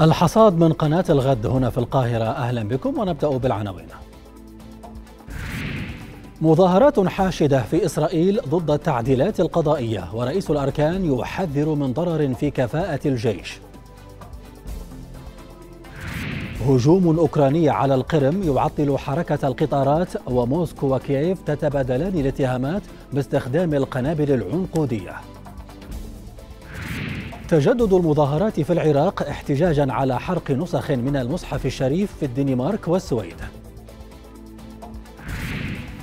الحصاد من قناة الغد هنا في القاهرة أهلا بكم ونبدأ بالعناوين مظاهرات حاشدة في إسرائيل ضد التعديلات القضائية ورئيس الأركان يحذر من ضرر في كفاءة الجيش هجوم أوكراني على القرم يعطل حركة القطارات وموسكو وكييف تتبادلان الاتهامات باستخدام القنابل العنقودية تجدد المظاهرات في العراق احتجاجا على حرق نسخ من المصحف الشريف في الدنمارك والسويد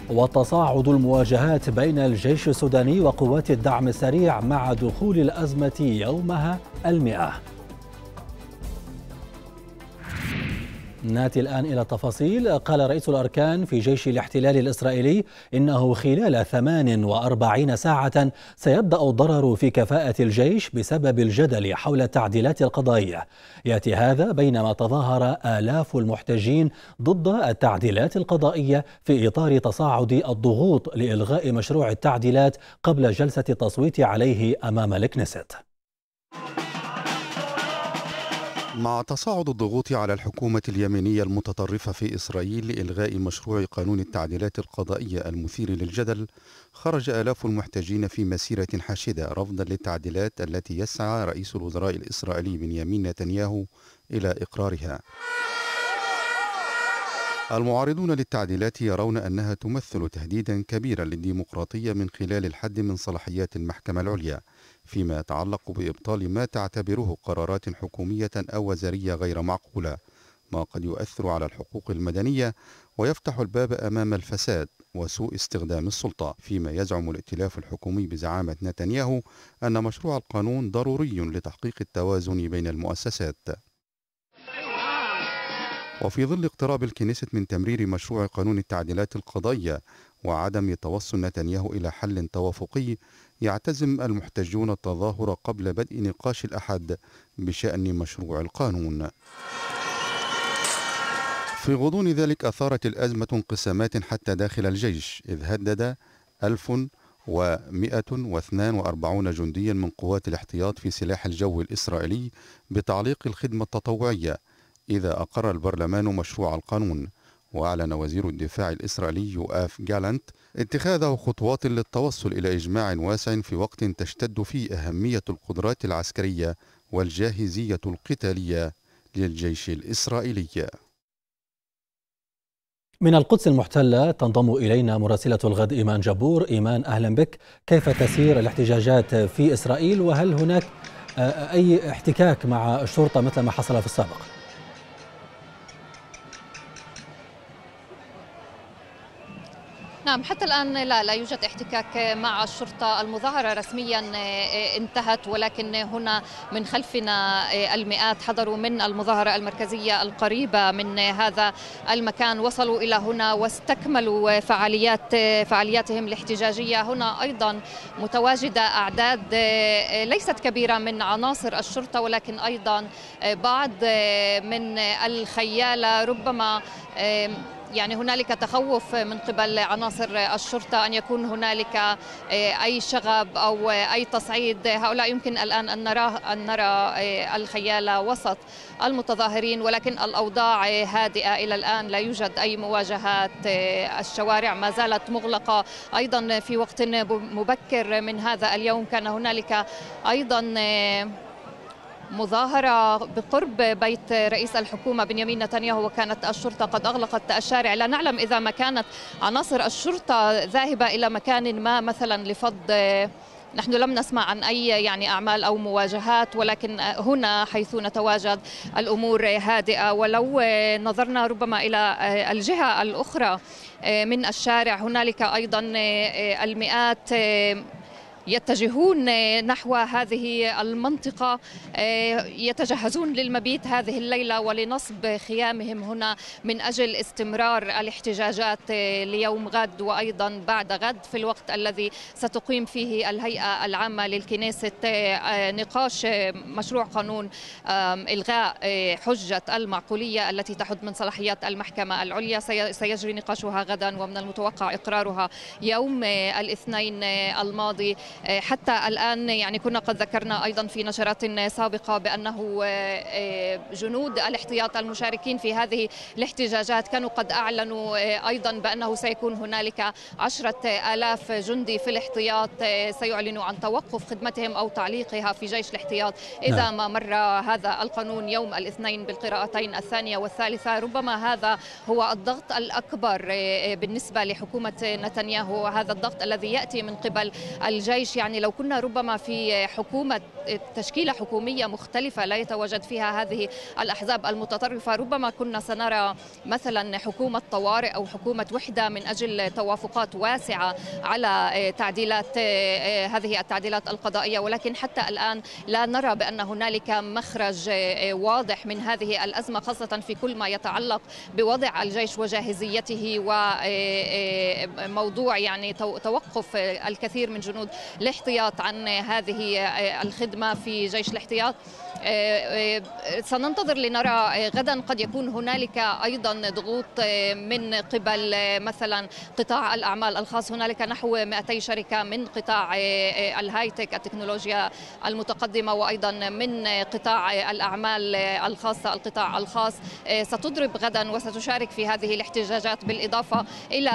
وتصاعد المواجهات بين الجيش السوداني وقوات الدعم السريع مع دخول الأزمة يومها المئة ناتي الآن إلى التفاصيل قال رئيس الأركان في جيش الاحتلال الإسرائيلي إنه خلال 48 ساعة سيبدأ الضرر في كفاءة الجيش بسبب الجدل حول التعديلات القضائية يأتي هذا بينما تظاهر آلاف المحتجين ضد التعديلات القضائية في إطار تصاعد الضغوط لإلغاء مشروع التعديلات قبل جلسة التصويت عليه أمام الكنيست مع تصاعد الضغوط على الحكومة اليمينية المتطرفة في إسرائيل لإلغاء مشروع قانون التعديلات القضائية المثير للجدل خرج آلاف المحتجين في مسيرة حاشدة رفضا للتعديلات التي يسعى رئيس الوزراء الإسرائيلي بنيامين نتنياهو إلى إقرارها المعارضون للتعديلات يرون أنها تمثل تهديدا كبيرا للديمقراطية من خلال الحد من صلاحيات المحكمة العليا فيما يتعلق بإبطال ما تعتبره قرارات حكومية أو وزارية غير معقولة ما قد يؤثر على الحقوق المدنية ويفتح الباب أمام الفساد وسوء استخدام السلطة فيما يزعم الائتلاف الحكومي بزعامة نتنياهو أن مشروع القانون ضروري لتحقيق التوازن بين المؤسسات وفي ظل اقتراب الكنيسة من تمرير مشروع قانون التعديلات القضية وعدم توصل نتنياهو إلى حل توافقي يعتزم المحتجون التظاهر قبل بدء نقاش الأحد بشأن مشروع القانون في غضون ذلك أثارت الأزمة انقسامات حتى داخل الجيش إذ هدد 1142 جنديا من قوات الاحتياط في سلاح الجو الإسرائيلي بتعليق الخدمة التطوعية إذا أقر البرلمان مشروع القانون وأعلن وزير الدفاع الإسرائيلي آف جالانت اتخاذه خطوات للتوصل إلى إجماع واسع في وقت تشتد فيه أهمية القدرات العسكرية والجاهزية القتالية للجيش الإسرائيلي من القدس المحتلة تنضم إلينا مراسلة الغد إيمان جبور إيمان أهلا بك كيف تسير الاحتجاجات في إسرائيل وهل هناك آه، أي احتكاك مع الشرطة مثل ما حصل في السابق؟ نعم حتى الآن لا, لا يوجد احتكاك مع الشرطة المظاهرة رسميا آه، آه، انتهت ولكن هنا من خلفنا آه، المئات حضروا من المظاهرة المركزية القريبة من هذا المكان وصلوا إلى هنا واستكملوا فعاليات فعالياتهم الاحتجاجية هنا أيضا متواجدة أعداد ليست كبيرة من عناصر الشرطة ولكن أيضا بعض من الخيالة ربما يعني هنالك تخوف من قبل عناصر الشرطة أن يكون هنالك آه، أي شغب أو آه، أي تصعيد هؤلاء يمكن الآن أن نرى, أن نرى آه، الخيالة وسط المتظاهرين ولكن الأوضاع هادئة إلى الآن لا يوجد أي مواجهات الشوارع ما زالت مغلقة أيضا في وقت مبكر من هذا اليوم كان هنالك أيضا مظاهرة بقرب بيت رئيس الحكومة بنيامين نتنياهو وكانت الشرطة قد أغلقت الشارع لا نعلم إذا ما كانت عناصر الشرطة ذاهبة إلى مكان ما مثلا لفض نحن لم نسمع عن اي يعني اعمال او مواجهات ولكن هنا حيث نتواجد الامور هادئه ولو نظرنا ربما الى الجهه الاخرى من الشارع هنالك ايضا المئات يتجهون نحو هذه المنطقة آه، يتجهزون للمبيت هذه الليلة ولنصب خيامهم هنا من أجل استمرار الاحتجاجات آه، ليوم غد وأيضا بعد غد في الوقت الذي ستقيم فيه الهيئة العامة للكنيسة آه، نقاش مشروع قانون إلغاء حجة المعقولية التي تحد من صلاحيات المحكمة العليا سيجري نقاشها غدا ومن المتوقع إقرارها يوم الاثنين الماضي آه، حتى الآن يعني كنا قد ذكرنا أيضا في نشرات سابقة بأنه آه، آه، جنود الاحتياط المشاركين في هذه الاحتجاجات كانوا قد أعلنوا أيضا بأنه سيكون هنالك عشرة آلاف جندي في الاحتياط سيعلنوا عن توقف خدمتهم أو تعليقها في جيش الاحتياط إذا نعم. ما مر هذا القانون يوم الاثنين بالقراءتين الثانية والثالثة ربما هذا هو الضغط الأكبر بالنسبة لحكومة نتنياهو هذا الضغط الذي يأتي من قبل الجيش الجيش يعني لو كنا ربما في حكومة تشكيلة حكومية مختلفة لا يتواجد فيها هذه الأحزاب المتطرفة ربما كنا سنرى مثلا حكومة طوارئ أو حكومة وحدة من أجل توافقات واسعة على آه، تعديلات آه، آه، هذه التعديلات القضائية ولكن حتى الآن لا نرى بأن هنالك مخرج واضح من هذه الأزمة خاصة في كل ما يتعلق بوضع الجيش وجاهزيته وموضوع يعني توقف الكثير من جنود الاحتياط عن هذه الخدمة في جيش الاحتياط آه، آه، سننتظر لنرى آه، غدا قد يكون هنالك ايضا ضغوط من قبل مثلا قطاع الاعمال الخاص هنالك نحو 200 شركه من قطاع الهايتك التكنولوجيا المتقدمه وايضا من قطاع الاعمال الخاصه القطاع الخاص ستضرب غدا وستشارك في هذه الاحتجاجات بالاضافه الى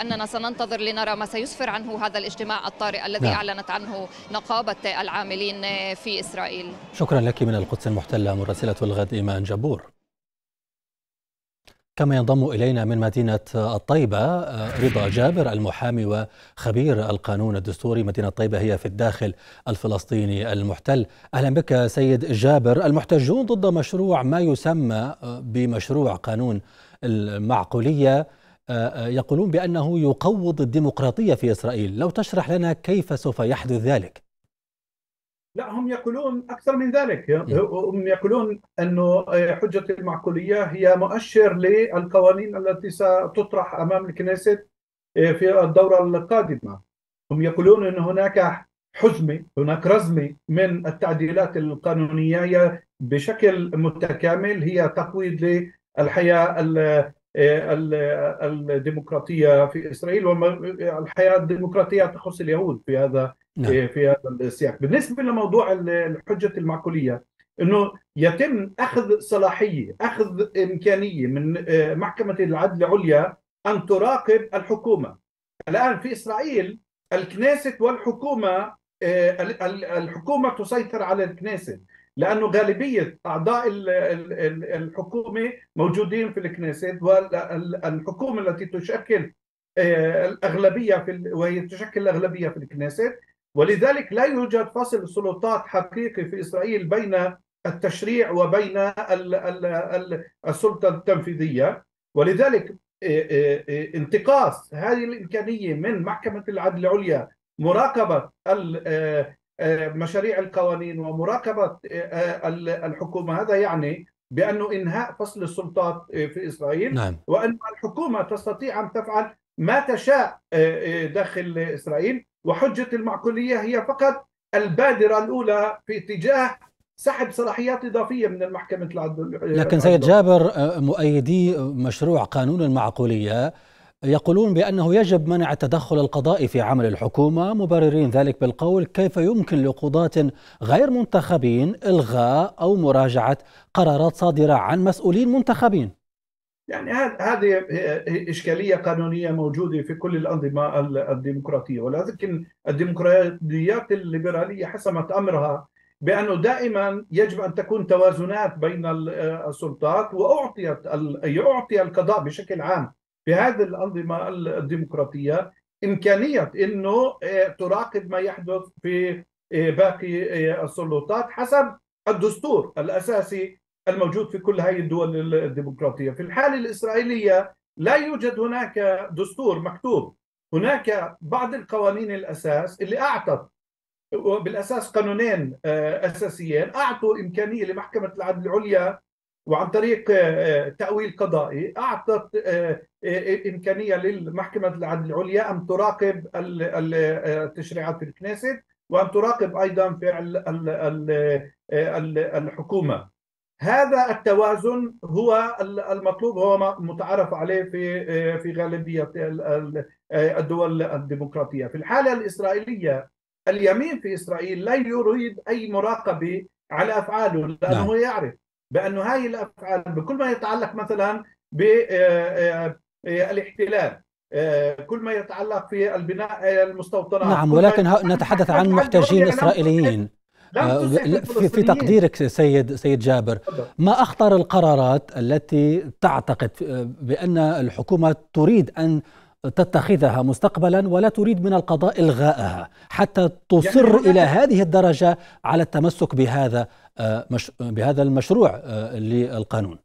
اننا سننتظر لنرى ما سيسفر عنه هذا الاجتماع الطارئ الذي نعم. اعلنت عنه نقابه العاملين في اسرائيل شكرا لك من من القدس المحتلة مراسلة الغد إيمان جبور كما ينضم إلينا من مدينة الطيبة آه، رضا جابر المحامي وخبير القانون الدستوري مدينة الطيبة هي في الداخل الفلسطيني المحتل أهلا بك سيد جابر المحتجون ضد مشروع ما يسمى آه، بمشروع قانون المعقولية آه، يقولون بأنه يقوض الديمقراطية في إسرائيل لو تشرح لنا كيف سوف يحدث ذلك لا هم يقولون أكثر من ذلك إيه. هم يقولون أنه آه، حجة المعقولية هي مؤشر للقوانين التي ستطرح أمام الكنيسة آه، في الدورة القادمة هم يقولون أن هناك حزمة هناك رزمة من التعديلات القانونية هي بشكل متكامل هي تقويض للحياة آه، الديمقراطية في إسرائيل والحياة الديمقراطية تخص اليهود في هذا نعم. في هذا السياق بالنسبه لموضوع الحجه المعقوليه انه يتم اخذ صلاحيه اخذ امكانيه من آه، محكمه العدل العليا ان تراقب الحكومه الان في اسرائيل الكنيست والحكومه آه، الحكومه تسيطر على الكنيست لانه غالبيه اعضاء الحكومه موجودين في الكنيست والحكومه التي تشكل آه، الاغلبيه في وهي تشكل الاغلبيه في الكنيست ولذلك لا يوجد فصل سلطات حقيقي في إسرائيل بين التشريع وبين السلطة التنفيذية ولذلك انتقاص هذه الإمكانية من محكمة العدل العليا مراقبة مشاريع القوانين ومراقبة الحكومة هذا يعني بأنه إنهاء فصل السلطات في إسرائيل نعم. وأن الحكومة تستطيع أن تفعل ما تشاء آه، آه، داخل إسرائيل وحجة المعقولية هي فقط البادرة الأولى في اتجاه سحب صلاحيات إضافية من المحكمة العدل لكن سيد جابر آه، مؤيدي مشروع قانون المعقولية يقولون بأنه يجب منع التدخل القضائي في عمل الحكومة مبررين ذلك بالقول كيف يمكن لقضاة غير منتخبين إلغاء أو مراجعة قرارات صادرة عن مسؤولين منتخبين يعني هذه إشكالية قانونية موجودة في كل الأنظمة الديمقراطية ولكن الديمقراطيات الليبرالية حسمت أمرها بأنه دائما يجب أن تكون توازنات بين السلطات وأعطيت يعطي القضاء بشكل عام في هذه الأنظمة الديمقراطية إمكانية أنه آه، تراقب ما يحدث في آه، باقي آه، السلطات حسب الدستور الأساسي الموجود في كل هذه الدول الديمقراطية في الحالة الإسرائيلية لا يوجد هناك دستور مكتوب هناك بعض القوانين الأساس اللي أعطت بالأساس قانونين آه، أساسيين أعطوا إمكانية لمحكمة العدل العليا وعن طريق آه، تأويل قضائي أعطت آه، إمكانية لمحكمة العدل العليا أن تراقب التشريعات في الكنيسة وأن تراقب أيضا فعل الحكومة هذا التوازن هو المطلوب هو متعارف عليه في في غالبيه الدول الديمقراطيه في الحاله الاسرائيليه اليمين في اسرائيل لا يريد اي مراقبه على افعاله لانه نعم. يعرف بأن هذه الافعال بكل ما يتعلق مثلا بالاحتلال آه، آه، آه، كل ما يتعلق في البناء المستوطنات نعم ولكن نتحدث عن محتجين اسرائيليين آه، في, في تقديرك سيد سيد جابر ما اخطر القرارات التي تعتقد بان الحكومه تريد ان تتخذها مستقبلا ولا تريد من القضاء الغائها حتى يعني تصر يعني الى هذه الدرجه على التمسك بهذا آه، بهذا المشروع آه، للقانون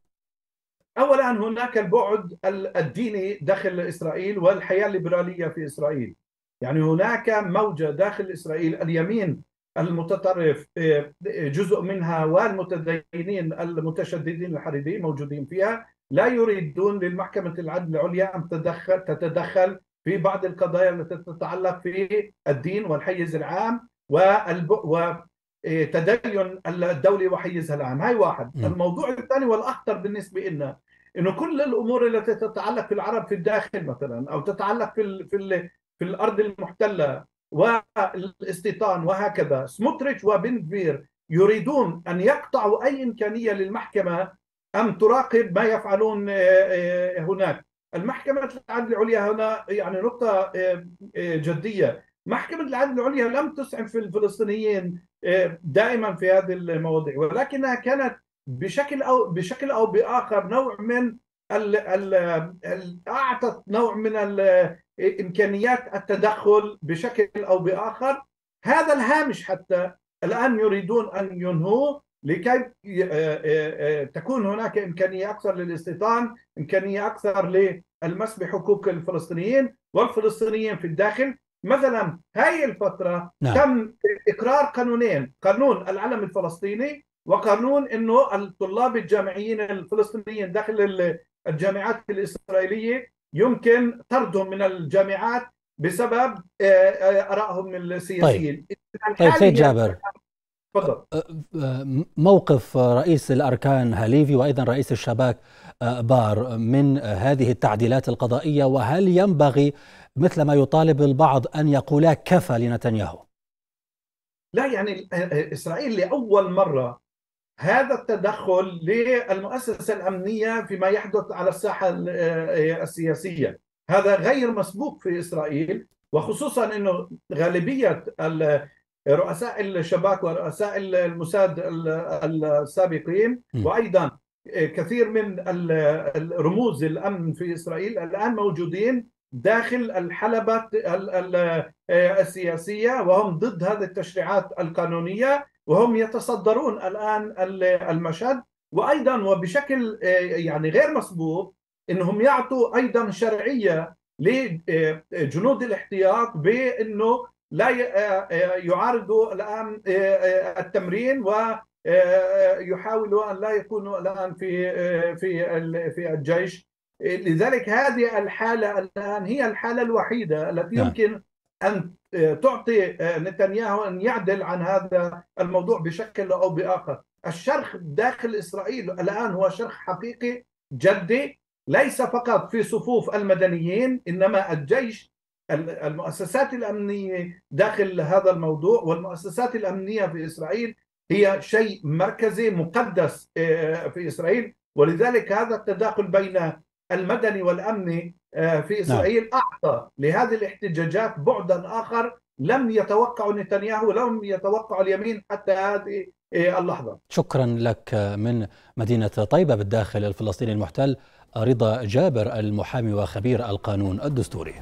اولا هناك البعد الديني داخل اسرائيل والحياه الليبراليه في اسرائيل يعني هناك موجه داخل اسرائيل اليمين المتطرف آه، جزء منها والمتدينين المتشددين الحريريين موجودين فيها لا يريدون للمحكمة العدل العليا أن تدخل تتدخل في بعض القضايا التي تتعلق في الدين والحيز العام وتدين آه، الدولي وحيزها العام هاي واحد م. الموضوع الثاني والأخطر بالنسبة لنا انه كل الامور التي تتعلق في العرب في الداخل مثلا او تتعلق في الـ في الـ في الارض المحتله والاستيطان وهكذا سموتريتش وبنفير يريدون أن يقطعوا أي إمكانية للمحكمة أن تراقب ما يفعلون آه، آه، هناك المحكمة العدل العليا هنا يعني نقطة آه، جدية محكمة العدل العليا لم تسعف في الفلسطينيين دائما في هذه المواضيع ولكنها كانت بشكل أو بشكل أو بآخر نوع من ال ال ال اعطت نوع من امكانيات التدخل بشكل او باخر هذا الهامش حتى الان يريدون ان ينهوه لكي تكون هناك امكانيه اكثر للاستيطان، امكانيه اكثر للمس بحقوق الفلسطينيين والفلسطينيين في الداخل، مثلا هاي الفتره نعم. تم اقرار قانونين، قانون العلم الفلسطيني وقانون انه الطلاب الجامعيين الفلسطينيين داخل الجامعات الإسرائيلية يمكن طردهم من الجامعات بسبب آه، آه، آرائهم السياسيين طيب, طيب سيد جابر تفضل آه، موقف رئيس الأركان هليفي وأيضا رئيس الشباك بار من هذه التعديلات القضائية وهل ينبغي مثل ما يطالب البعض أن يقولا كفى لنتنياهو لا يعني إسرائيل لأول مرة هذا التدخل للمؤسسة الأمنية فيما يحدث على الساحة آه، السياسية هذا غير مسبوق في إسرائيل وخصوصا أنه غالبية رؤساء الشباك ورؤساء الموساد السابقين وأيضا كثير من رموز الأمن في إسرائيل الآن موجودين داخل الحلبة آه، السياسية وهم ضد هذه التشريعات القانونية وهم يتصدرون الآن المشهد وأيضا وبشكل آه، يعني غير مسبوق أنهم يعطوا أيضا شرعية لجنود آه، آه، الاحتياط بأنه لا يعارضوا الآن التمرين ويحاولوا أن لا يكونوا الآن في في في الجيش لذلك هذه الحالة الآن هي الحالة الوحيدة التي نعم. يمكن ان آه، تعطي آه، نتنياهو ان يعدل عن هذا الموضوع بشكل او باخر، الشرخ داخل اسرائيل الان هو شرخ حقيقي جدي ليس فقط في صفوف المدنيين انما الجيش المؤسسات الامنيه داخل هذا الموضوع والمؤسسات الامنيه في اسرائيل هي شيء مركزي مقدس آه، في اسرائيل ولذلك هذا التداخل بين المدني والامني آه، في نعم. إسرائيل أعطى لهذه الاحتجاجات بعدا آخر لم يتوقع نتنياهو لم يتوقع اليمين حتى هذه إيه، اللحظة شكرا لك من مدينة طيبة بالداخل الفلسطيني المحتل رضا جابر المحامي وخبير القانون الدستوري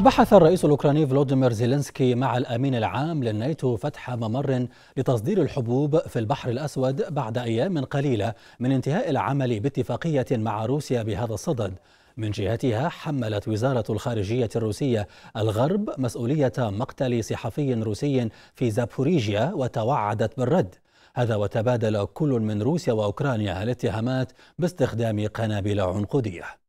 بحث الرئيس الأوكراني فلوديمير زيلينسكي مع الأمين العام للناتو فتح ممر لتصدير الحبوب في البحر الأسود بعد أيام قليلة من انتهاء العمل باتفاقية مع روسيا بهذا الصدد من جهتها حملت وزارة الخارجية الروسية الغرب مسؤولية مقتل صحفي روسي في زابوريجيا وتوعدت بالرد هذا وتبادل كل من روسيا وأوكرانيا الاتهامات باستخدام قنابل عنقودية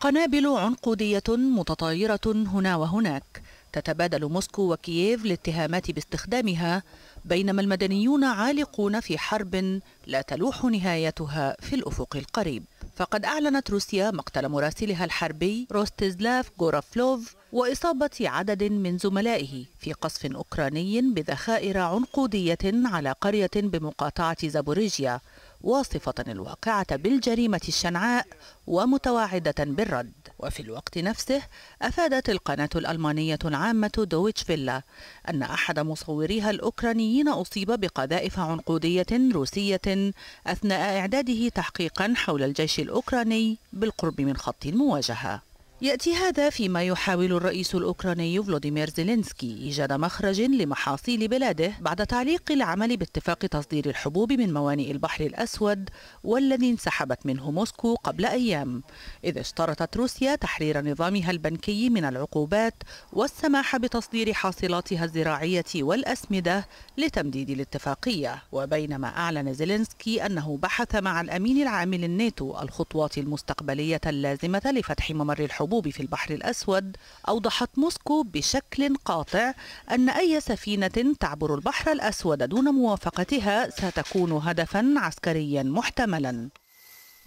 قنابل عنقودية متطايرة هنا وهناك تتبادل موسكو وكييف الاتهامات باستخدامها بينما المدنيون عالقون في حرب لا تلوح نهايتها في الأفق القريب فقد أعلنت روسيا مقتل مراسلها الحربي روستيزلاف غورافلوف وإصابة عدد من زملائه في قصف أوكراني بذخائر عنقودية على قرية بمقاطعة زابوريجيا واصفة الواقعة بالجريمة الشنعاء ومتواعدة بالرد وفي الوقت نفسه أفادت القناة الألمانية العامة دويتش فيلا أن أحد مصوريها الأوكرانيين أصيب بقذائف عنقودية روسية أثناء إعداده تحقيقا حول الجيش الأوكراني بالقرب من خط المواجهة يأتي هذا فيما يحاول الرئيس الأوكراني فلوديمير زيلينسكي إيجاد مخرج لمحاصيل بلاده بعد تعليق العمل باتفاق تصدير الحبوب من موانئ البحر الأسود والذي انسحبت منه موسكو قبل أيام إذ اشترطت روسيا تحرير نظامها البنكي من العقوبات والسماح بتصدير حاصلاتها الزراعية والأسمدة لتمديد الاتفاقية وبينما أعلن زيلينسكي أنه بحث مع الأمين العام للناتو الخطوات المستقبلية اللازمة لفتح ممر الحبوب الحبوب في البحر الأسود أوضحت موسكو بشكل قاطع أن أي سفينة تعبر البحر الأسود دون موافقتها ستكون هدفا عسكريا محتملا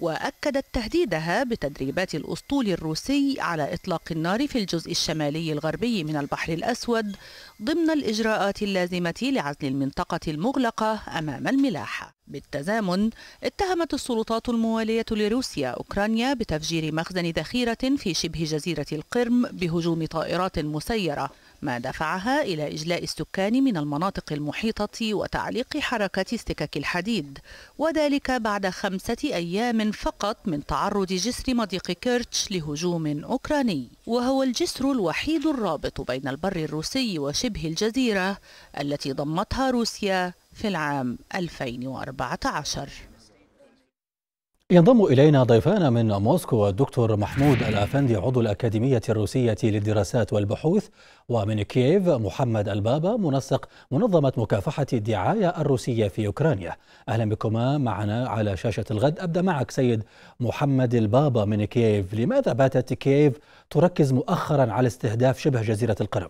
وأكدت تهديدها بتدريبات الأسطول الروسي على إطلاق النار في الجزء الشمالي الغربي من البحر الأسود ضمن الإجراءات اللازمة لعزل المنطقة المغلقة أمام الملاحة بالتزامن اتهمت السلطات الموالية لروسيا أوكرانيا بتفجير مخزن ذخيرة في شبه جزيرة القرم بهجوم طائرات مسيرة ما دفعها إلى إجلاء السكان من المناطق المحيطة وتعليق حركة استكاك الحديد وذلك بعد خمسة أيام فقط من تعرض جسر مضيق كيرتش لهجوم أوكراني وهو الجسر الوحيد الرابط بين البر الروسي وشبه الجزيرة التي ضمتها روسيا في العام 2014 ينضم إلينا ضيفان من موسكو الدكتور محمود الأفندي عضو الأكاديمية الروسية للدراسات والبحوث ومن كييف محمد البابا منسق منظمة مكافحة الدعاية الروسية في أوكرانيا أهلا بكما معنا على شاشة الغد أبدأ معك سيد محمد البابا من كييف لماذا باتت كييف تركز مؤخرا على استهداف شبه جزيرة القرم؟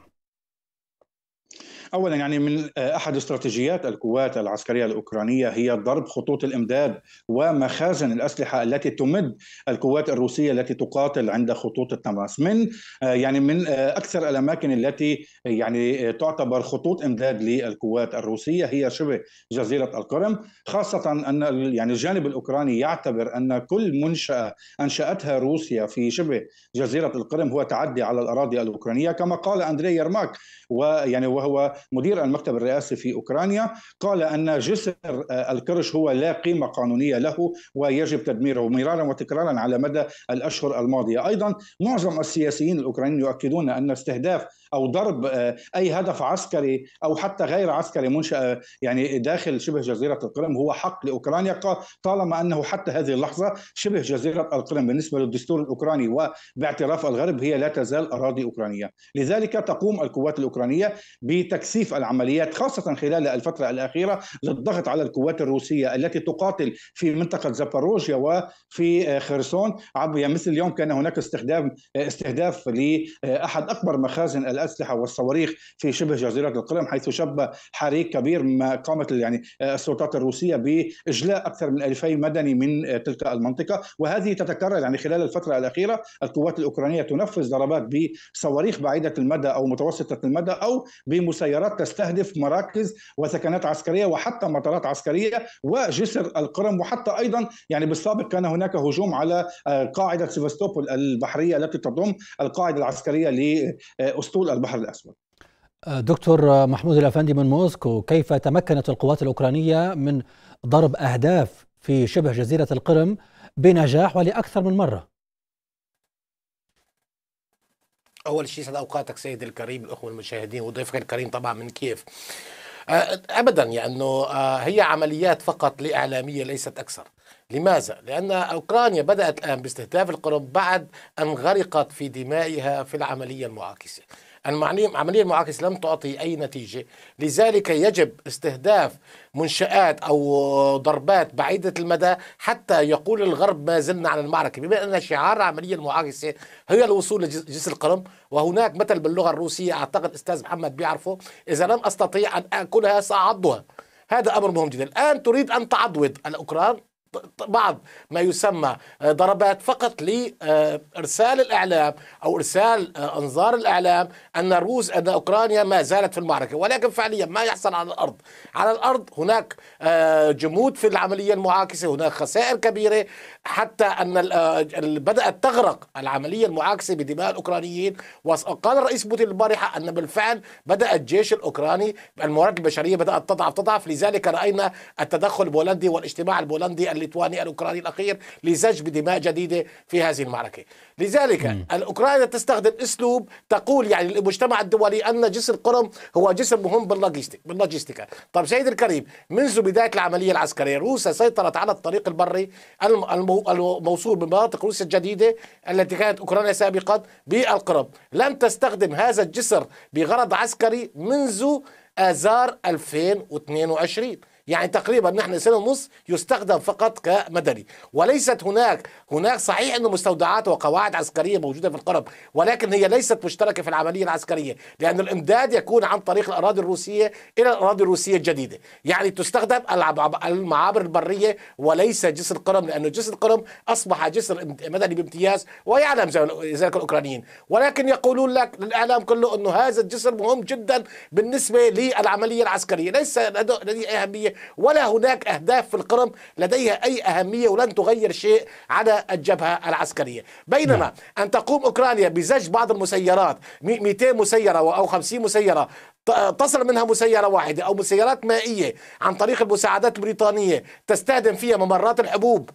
اولا يعني من آه، احد استراتيجيات القوات العسكريه الاوكرانيه هي ضرب خطوط الامداد ومخازن الاسلحه التي تمد القوات الروسيه التي تقاتل عند خطوط التماس من آه، يعني من آه، اكثر الاماكن التي يعني تعتبر خطوط امداد للقوات الروسيه هي شبه جزيره القرم خاصه ان يعني الجانب الاوكراني يعتبر ان كل منشاه انشاتها روسيا في شبه جزيره القرم هو تعدي على الاراضي الاوكرانيه كما قال أندريا يرماك ويعني وهو مدير المكتب الرئاسي في أوكرانيا قال أن جسر آه، الكرش هو لا قيمة قانونية له ويجب تدميره مرارا وتكرارا على مدى الأشهر الماضية أيضا معظم السياسيين الأوكرانيين يؤكدون أن استهداف أو ضرب آه، أي هدف عسكري أو حتى غير عسكري منشأ آه، يعني داخل شبه جزيرة القرم هو حق لأوكرانيا طالما أنه حتى هذه اللحظة شبه جزيرة القرم بالنسبة للدستور الأوكراني وباعتراف الغرب هي لا تزال أراضي أوكرانية لذلك تقوم القوات الأوكرانية بتكسير تكثيف العمليات خاصة خلال الفترة الأخيرة للضغط على القوات الروسية التي تقاتل في منطقة زاباروجيا وفي آه، خرسون مثل اليوم كان هناك استخدام آه، استهداف لأحد أكبر مخازن الأسلحة والصواريخ في شبه جزيرة القرم حيث شب حريق كبير ما قامت يعني آه، السلطات الروسية بإجلاء أكثر من 2000 مدني من تلك المنطقة وهذه تتكرر يعني خلال الفترة الأخيرة القوات الأوكرانية تنفذ ضربات بصواريخ بعيدة المدى أو متوسطة المدى أو بمسيرات الطائرات تستهدف مراكز وسكنات عسكريه وحتى مطارات عسكريه وجسر القرم وحتى ايضا يعني بالسابق كان هناك هجوم على آه، قاعده سيفاستوبول البحريه التي تضم القاعده العسكريه لاسطول البحر الاسود. آه، دكتور محمود الافندي من موسكو كيف تمكنت القوات الاوكرانيه من ضرب اهداف في شبه جزيره القرم بنجاح ولاكثر من مره؟ اول شيء سعد اوقاتك سيدي الكريم الاخوه المشاهدين وضيفك الكريم طبعا من كيف آه، ابدا لانه يعني آه، هي عمليات فقط لاعلاميه ليست اكثر لماذا؟ لأن أوكرانيا بدأت الآن باستهداف القرم بعد أن غرقت في دمائها في العملية المعاكسة العملية المعاكسة لم تعطي أي نتيجة لذلك يجب استهداف منشآت أو ضربات بعيدة المدى حتى يقول الغرب ما زلنا عن المعركة بما أن شعار العملية المعاكسة هي الوصول لجسر القلم وهناك مثل باللغة الروسية أعتقد أستاذ محمد بيعرفه إذا لم أستطيع أن آكلها سأعضها هذا أمر مهم جدا الآن تريد أن تعضد الأوكران بعض ما يسمى آه، ضربات فقط لارسال الاعلام او ارسال آه، انظار الاعلام ان روس ان اوكرانيا ما زالت في المعركه ولكن فعليا ما يحصل على الارض على الارض هناك آه، جمود في العمليه المعاكسه هناك خسائر كبيره حتى ان بدات تغرق العمليه المعاكسه بدماء الاوكرانيين وقال الرئيس بوتين البارحه ان بالفعل بدا الجيش الاوكراني الموارد البشريه بدات تضعف تضعف لذلك راينا التدخل البولندي والاجتماع البولندي الليتواني الأوكراني الأخير لزج بدماء جديدة في هذه المعركة لذلك الأوكرانيا تستخدم أسلوب تقول يعني المجتمع الدولي أن جسر قرم هو جسر مهم باللوجيستيكا طب سيد الكريم منذ بداية العملية العسكرية روسيا سيطرت على الطريق البري الموصول بمناطق روسيا الجديدة التي كانت أوكرانيا سابقا بالقرم لم تستخدم هذا الجسر بغرض عسكري منذ آذار 2022 يعني تقريبا نحن سنة ونص يستخدم فقط كمدني وليست هناك هناك صحيح أنه مستودعات وقواعد عسكرية موجودة في القرب ولكن هي ليست مشتركة في العملية العسكرية لأن الإمداد يكون عن طريق الأراضي الروسية إلى الأراضي الروسية الجديدة يعني تستخدم المعابر البرية وليس جسر القرم لأنه جسر القرم أصبح جسر مدني بامتياز ويعلم ذلك الأوكرانيين ولكن يقولون لك للإعلام كله أنه هذا الجسر مهم جدا بالنسبة للعملية العسكرية ليس لديه أهمية ولا هناك أهداف في القرم لديها أي أهمية ولن تغير شيء على الجبهة العسكرية بينما نعم. أن تقوم أوكرانيا بزج بعض المسيرات 200 مسيرة أو 50 مسيرة تصل منها مسيرة واحدة أو مسيرات مائية عن طريق المساعدات البريطانية تستخدم فيها ممرات الحبوب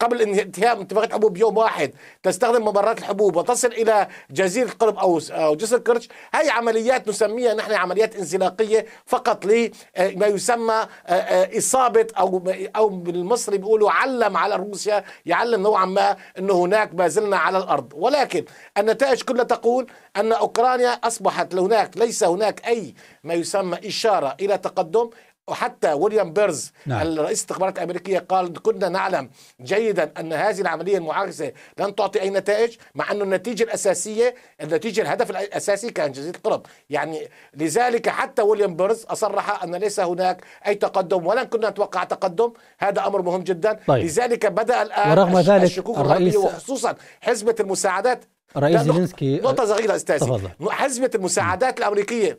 قبل انتهاء اتفاقيه الحبوب يوم واحد تستخدم ممرات الحبوب وتصل إلى جزيرة قرب أو جسر قرش هي عمليات نسميها نحن عمليات انزلاقية فقط لما آه، يسمى آه، آه، إصابة أو أو بالمصري بيقولوا علم على روسيا يعلم نوعا ما أنه هناك ما زلنا على الأرض ولكن النتائج كلها تقول أن أوكرانيا أصبحت هناك ليس هناك أي ما يسمى إشارة إلى تقدم وحتى ويليام بيرز نعم. الرئيس الاستخبارات الامريكيه قال كنا نعلم جيدا ان هذه العمليه المعاكسه لن تعطي اي نتائج مع انه النتيجه الاساسيه النتيجه الهدف الاساسي كان جزيره القرب يعني لذلك حتى ويليام بيرز اصرح ان ليس هناك اي تقدم ولن كنا نتوقع تقدم هذا امر مهم جدا طيب. لذلك بدا الان ورغم ذلك الشكوك الرئيس وخصوصا حزبه المساعدات الرئيس زيلينسكي نقطه صغيره استاذي حزبه المساعدات الامريكيه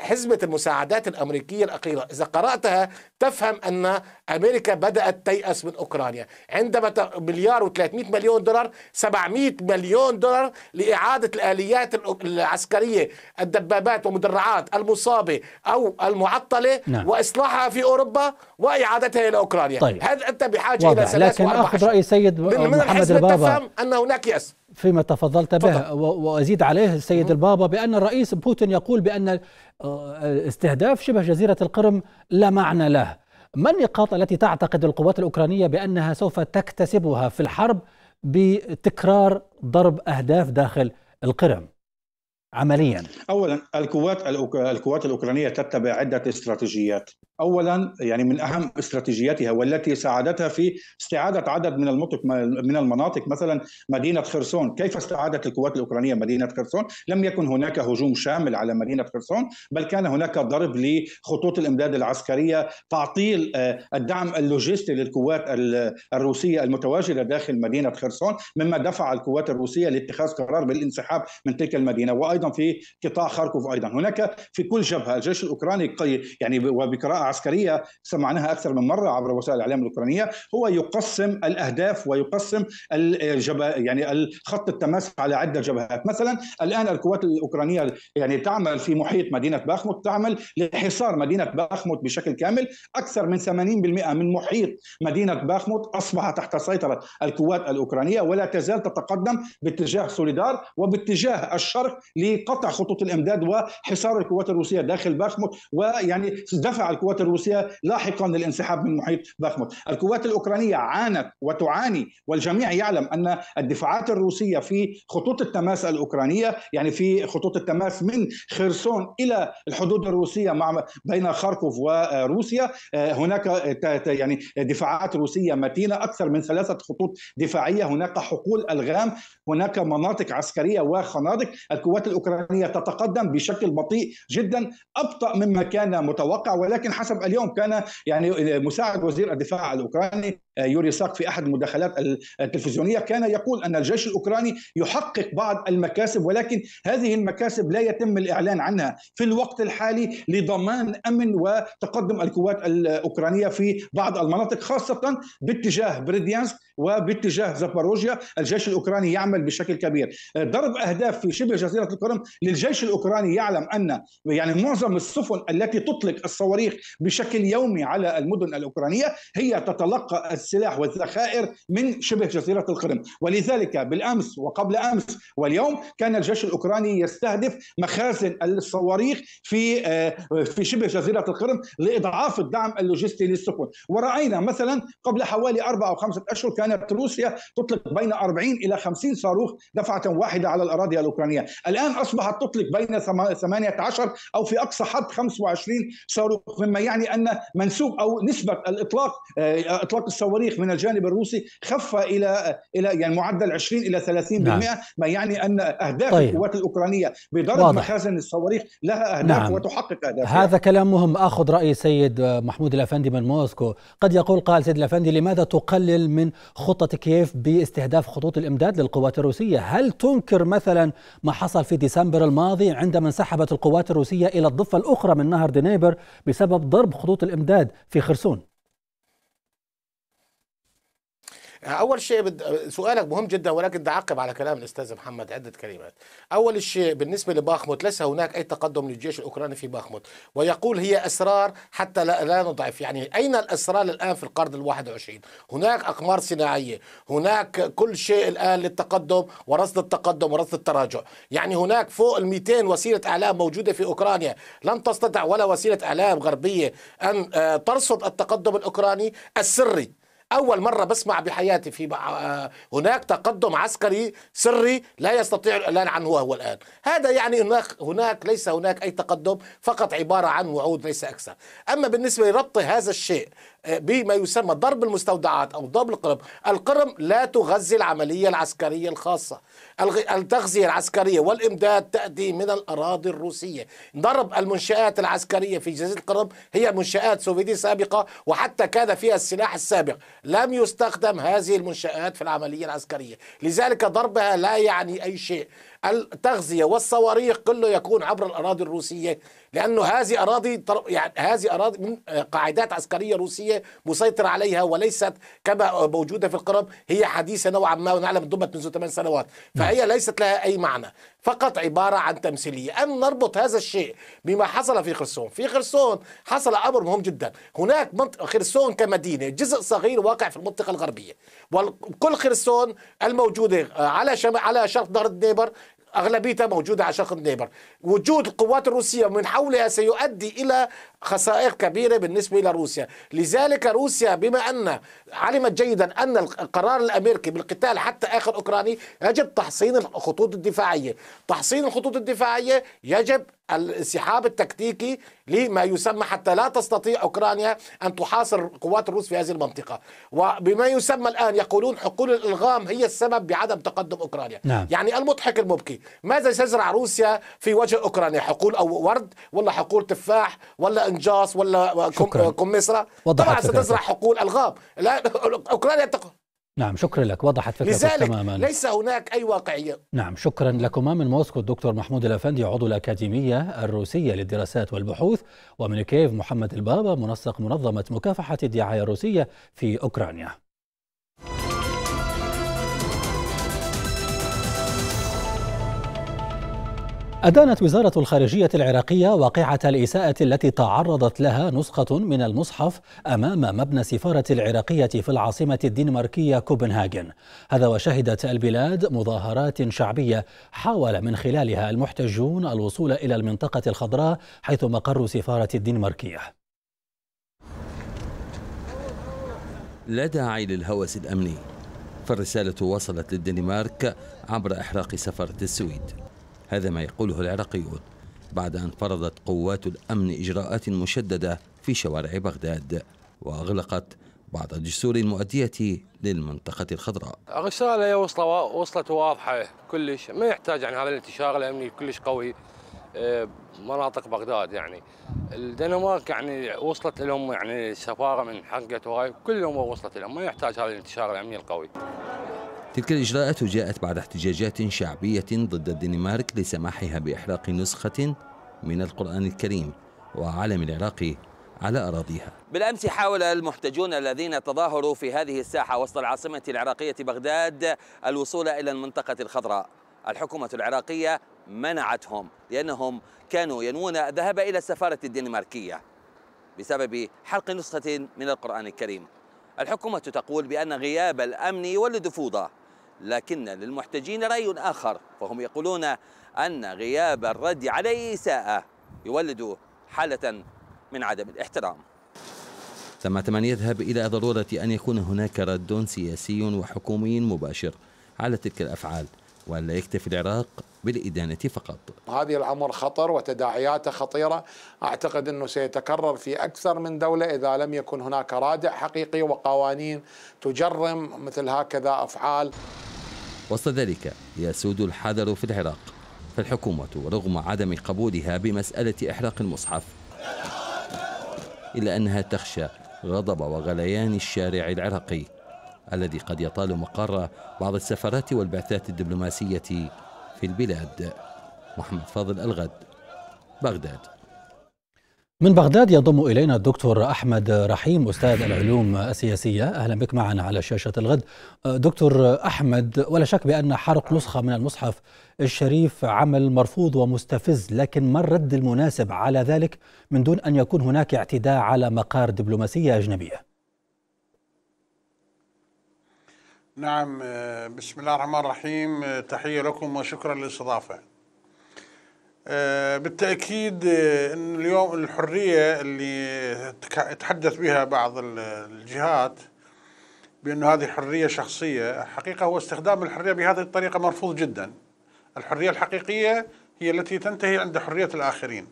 حزمة المساعدات الأمريكية الأخيرة إذا قرأتها تفهم أن أمريكا بدأت تيأس من أوكرانيا عندما مليار و300 مليون دولار 700 مليون دولار لإعادة الآليات العسكرية الدبابات ومدرعات المصابة أو المعطلة نعم. وإصلاحها في أوروبا وإعادتها إلى أوكرانيا طيب. هذا أنت بحاجة واضح. إلى ثلاث لكن أخذ رأي سيد من محمد البابا تفهم أن هناك يأس فيما تفضلت به وأزيد عليه السيد البابا بأن الرئيس بوتين يقول بأن آه، استهداف شبه جزيرة القرم لا معنى له ما النقاط التي تعتقد القوات الأوكرانية بأنها سوف تكتسبها في الحرب بتكرار ضرب أهداف داخل القرم عمليا؟ اولا القوات القوات الاوكرانيه تتبع عده استراتيجيات، اولا يعني من اهم استراتيجياتها والتي ساعدتها في استعاده عدد من المناطق من المناطق مثلا مدينه خرسون، كيف استعادت القوات الاوكرانيه مدينه خرسون؟ لم يكن هناك هجوم شامل على مدينه خرسون، بل كان هناك ضرب لخطوط الامداد العسكريه، تعطيل آه، الدعم اللوجستي للقوات الروسيه المتواجده داخل مدينه خرسون، مما دفع القوات الروسيه لاتخاذ قرار بالانسحاب من تلك المدينه، وايضا ايضا في قطاع خاركوف ايضا هناك في كل جبهه الجيش الاوكراني يعني وبقراءه عسكريه سمعناها اكثر من مره عبر وسائل الاعلام الاوكرانيه هو يقسم الاهداف ويقسم الجبه يعني خط التماس على عده جبهات مثلا الان القوات الاوكرانيه يعني تعمل في محيط مدينه باخموت تعمل لحصار مدينه باخموت بشكل كامل اكثر من 80% من محيط مدينه باخموت اصبح تحت سيطره القوات الاوكرانيه ولا تزال تتقدم باتجاه سوليدار وباتجاه الشرق قطع خطوط الامداد وحصار القوات الروسيه داخل باخموت ويعني دفع القوات الروسيه لاحقا للانسحاب من محيط باخموت. القوات الاوكرانيه عانت وتعاني والجميع يعلم ان الدفاعات الروسيه في خطوط التماس الاوكرانيه يعني في خطوط التماس من خرسون الى الحدود الروسيه مع بين خاركوف وروسيا آه، هناك يعني دفاعات روسيه متينه اكثر من ثلاثه خطوط دفاعيه هناك حقول الغام هناك مناطق عسكريه وخنادق القوات الأوكرانية تتقدم بشكل بطيء جدا أبطأ مما كان متوقع ولكن حسب اليوم كان يعني مساعد وزير الدفاع الأوكراني آه، يوري ساك في احد المداخلات التلفزيونيه كان يقول ان الجيش الاوكراني يحقق بعض المكاسب ولكن هذه المكاسب لا يتم الاعلان عنها في الوقت الحالي لضمان امن وتقدم القوات الاوكرانيه في بعض المناطق خاصه باتجاه بريديانسك وباتجاه زاباروجيا الجيش الاوكراني يعمل بشكل كبير آه، ضرب اهداف في شبه جزيره القرم للجيش الاوكراني يعلم ان يعني معظم السفن التي تطلق الصواريخ بشكل يومي على المدن الاوكرانيه هي تتلقى السلاح والذخائر من شبه جزيرة القرم ولذلك بالأمس وقبل أمس واليوم كان الجيش الأوكراني يستهدف مخازن الصواريخ في آه، في شبه جزيرة القرم لإضعاف الدعم اللوجستي للسفن ورأينا مثلا قبل حوالي أربعة أو خمسة أشهر كانت روسيا تطلق بين 40 إلى 50 صاروخ دفعة واحدة على الأراضي الأوكرانية الآن أصبحت تطلق بين 18 أو في أقصى حد 25 صاروخ مما يعني أن منسوب أو نسبة الإطلاق آه، إطلاق الصواريخ الصواريخ من الجانب الروسي خف الى الى يعني معدل 20 الى 30% نعم. ما يعني ان اهداف طيب. القوات الاوكرانيه بضرب واضح. مخازن الصواريخ لها اهداف نعم. وتحقق اهدافها هذا كلام مهم اخذ راي سيد محمود الافندي من موسكو قد يقول قال سيد الافندي لماذا تقلل من خطه كييف باستهداف خطوط الامداد للقوات الروسيه هل تنكر مثلا ما حصل في ديسمبر الماضي عندما انسحبت القوات الروسيه الى الضفه الاخرى من نهر دنيبر بسبب ضرب خطوط الامداد في خرسون اول شيء بد... سؤالك مهم جدا ولكن بدي اعقب على كلام الاستاذ محمد عده كلمات. اول شيء بالنسبه لباخموت ليس هناك اي تقدم للجيش الاوكراني في باخموت ويقول هي اسرار حتى لا, لا نضعف يعني اين الاسرار الان في القرن ال21 هناك اقمار صناعيه هناك كل شيء الان للتقدم ورصد التقدم ورصد التراجع يعني هناك فوق ال 200 وسيله اعلام موجوده في اوكرانيا لن تستطع ولا وسيله اعلام غربيه ان آه، ترصد التقدم الاوكراني السري أول مرة بسمع بحياتي في آه، هناك تقدم عسكري سري لا يستطيع الإعلان عنه هو الآن هذا يعني هناك, هناك ليس هناك أي تقدم فقط عبارة عن وعود ليس أكثر أما بالنسبة لربط هذا الشيء بما يسمى ضرب المستودعات أو ضرب القرم القرم لا تغذي العملية العسكرية الخاصة التغذية العسكرية والإمداد تأتي من الأراضي الروسية ضرب المنشآت العسكرية في جزيرة القرم هي منشآت سوفيتية سابقة وحتى كان فيها السلاح السابق لم يستخدم هذه المنشآت في العملية العسكرية لذلك ضربها لا يعني أي شيء التغذية والصواريخ كله يكون عبر الأراضي الروسية لأنه هذه أراضي يعني هذه أراضي من آه، قاعدات عسكرية روسية مسيطرة عليها وليست كما موجودة في القرم هي حديثة نوعا ما ونعلم دمت منذ ثمان سنوات نعم. فهي ليست لها أي معنى فقط عبارة عن تمثيلية أن نربط هذا الشيء بما حصل في خرسون في خرسون حصل أمر مهم جدا هناك منطقة خرسون كمدينة جزء صغير واقع في المنطقة الغربية وكل خرسون الموجودة آه، على على شرق نهر النيبر أغلبيتها موجودة على شرق النيبر وجود القوات الروسية من حولها سيؤدي إلى خسائر كبيرة بالنسبة لروسيا لذلك روسيا بما أن علمت جيدا أن القرار الأمريكي بالقتال حتى آخر أوكراني يجب تحصين الخطوط الدفاعية تحصين الخطوط الدفاعية يجب الانسحاب التكتيكي لما يسمى حتى لا تستطيع أوكرانيا أن تحاصر قوات الروس في هذه المنطقة وبما يسمى الآن يقولون حقول الإلغام هي السبب بعدم تقدم أوكرانيا نعم. يعني المضحك المبكي ماذا تزرع روسيا في وجه أوكرانيا حقول أو ورد ولا حقول تفاح ولا إنجاص ولا كمثرى طبعا ستزرع حقول ألغام لا أوكرانيا تقول نعم شكرا لك وضحت فكرتك لذلك تماما ليس هناك أي واقعية نعم شكرا لكما من موسكو الدكتور محمود الأفندي عضو الأكاديمية الروسية للدراسات والبحوث ومن كيف محمد البابا منسق منظمة مكافحة الدعاية الروسية في أوكرانيا أدانت وزارة الخارجية العراقية واقعة الإساءة التي تعرضت لها نسخة من المصحف أمام مبنى السفارة العراقية في العاصمة الدنماركية كوبنهاجن هذا وشهدت البلاد مظاهرات شعبية حاول من خلالها المحتجون الوصول إلى المنطقة الخضراء حيث مقر سفارة الدنماركية لا داعي للهوس الأمني فالرسالة وصلت للدنمارك عبر إحراق سفارة السويد هذا ما يقوله العراقيون بعد أن فرضت قوات الأمن إجراءات مشددة في شوارع بغداد وأغلقت بعض الجسور المؤدية للمنطقة الخضراء الرسالة وصلت واضحة كلش ما يحتاج عن هذا الانتشار الأمني كلش قوي آه، مناطق بغداد يعني الدنمارك يعني وصلت لهم يعني السفاره من حقت وهاي كلهم وصلت لهم ما يحتاج هذا الانتشار الامني القوي تلك الإجراءات جاءت بعد احتجاجات شعبية ضد الدنمارك لسماحها بإحراق نسخة من القرآن الكريم وعلم العراق على أراضيها بالأمس حاول المحتجون الذين تظاهروا في هذه الساحة وسط العاصمة العراقية بغداد الوصول إلى المنطقة الخضراء الحكومة العراقية منعتهم لأنهم كانوا ينوون الذهاب إلى السفارة الدنماركية بسبب حرق نسخة من القرآن الكريم الحكومة تقول بأن غياب الأمن يولد فوضى لكن للمحتجين رأي آخر فهم يقولون أن غياب الرد عليه إساءة يولد حالة من عدم الاحترام سمعت من يذهب إلى ضرورة أن يكون هناك رد سياسي وحكومي مباشر على تلك الأفعال ولا يكتفي العراق بالإدانة فقط هذه الأمر خطر وتداعياته خطيرة أعتقد أنه سيتكرر في أكثر من دولة إذا لم يكن هناك رادع حقيقي وقوانين تجرم مثل هكذا أفعال وسط ذلك يسود الحذر في العراق فالحكومة رغم عدم قبولها بمسألة إحراق المصحف إلا أنها تخشى غضب وغليان الشارع العراقي الذي قد يطال مقر بعض السفارات والبعثات الدبلوماسية في البلاد محمد فاضل الغد بغداد من بغداد يضم إلينا الدكتور أحمد رحيم أستاذ العلوم السياسية أهلا بك معنا على شاشة الغد دكتور أحمد ولا شك بأن حرق نسخة من المصحف الشريف عمل مرفوض ومستفز لكن ما الرد المناسب على ذلك من دون أن يكون هناك اعتداء على مقار دبلوماسية أجنبية نعم آه، بسم الله الرحمن الرحيم آه، تحية لكم وشكرا للاستضافة آه، بالتأكيد آه، أن اليوم الحرية اللي تحدث بها بعض الجهات بانه هذه حرية شخصية حقيقة هو استخدام الحرية بهذه الطريقة مرفوض جدا الحرية الحقيقية هي التي تنتهي عند حرية الآخرين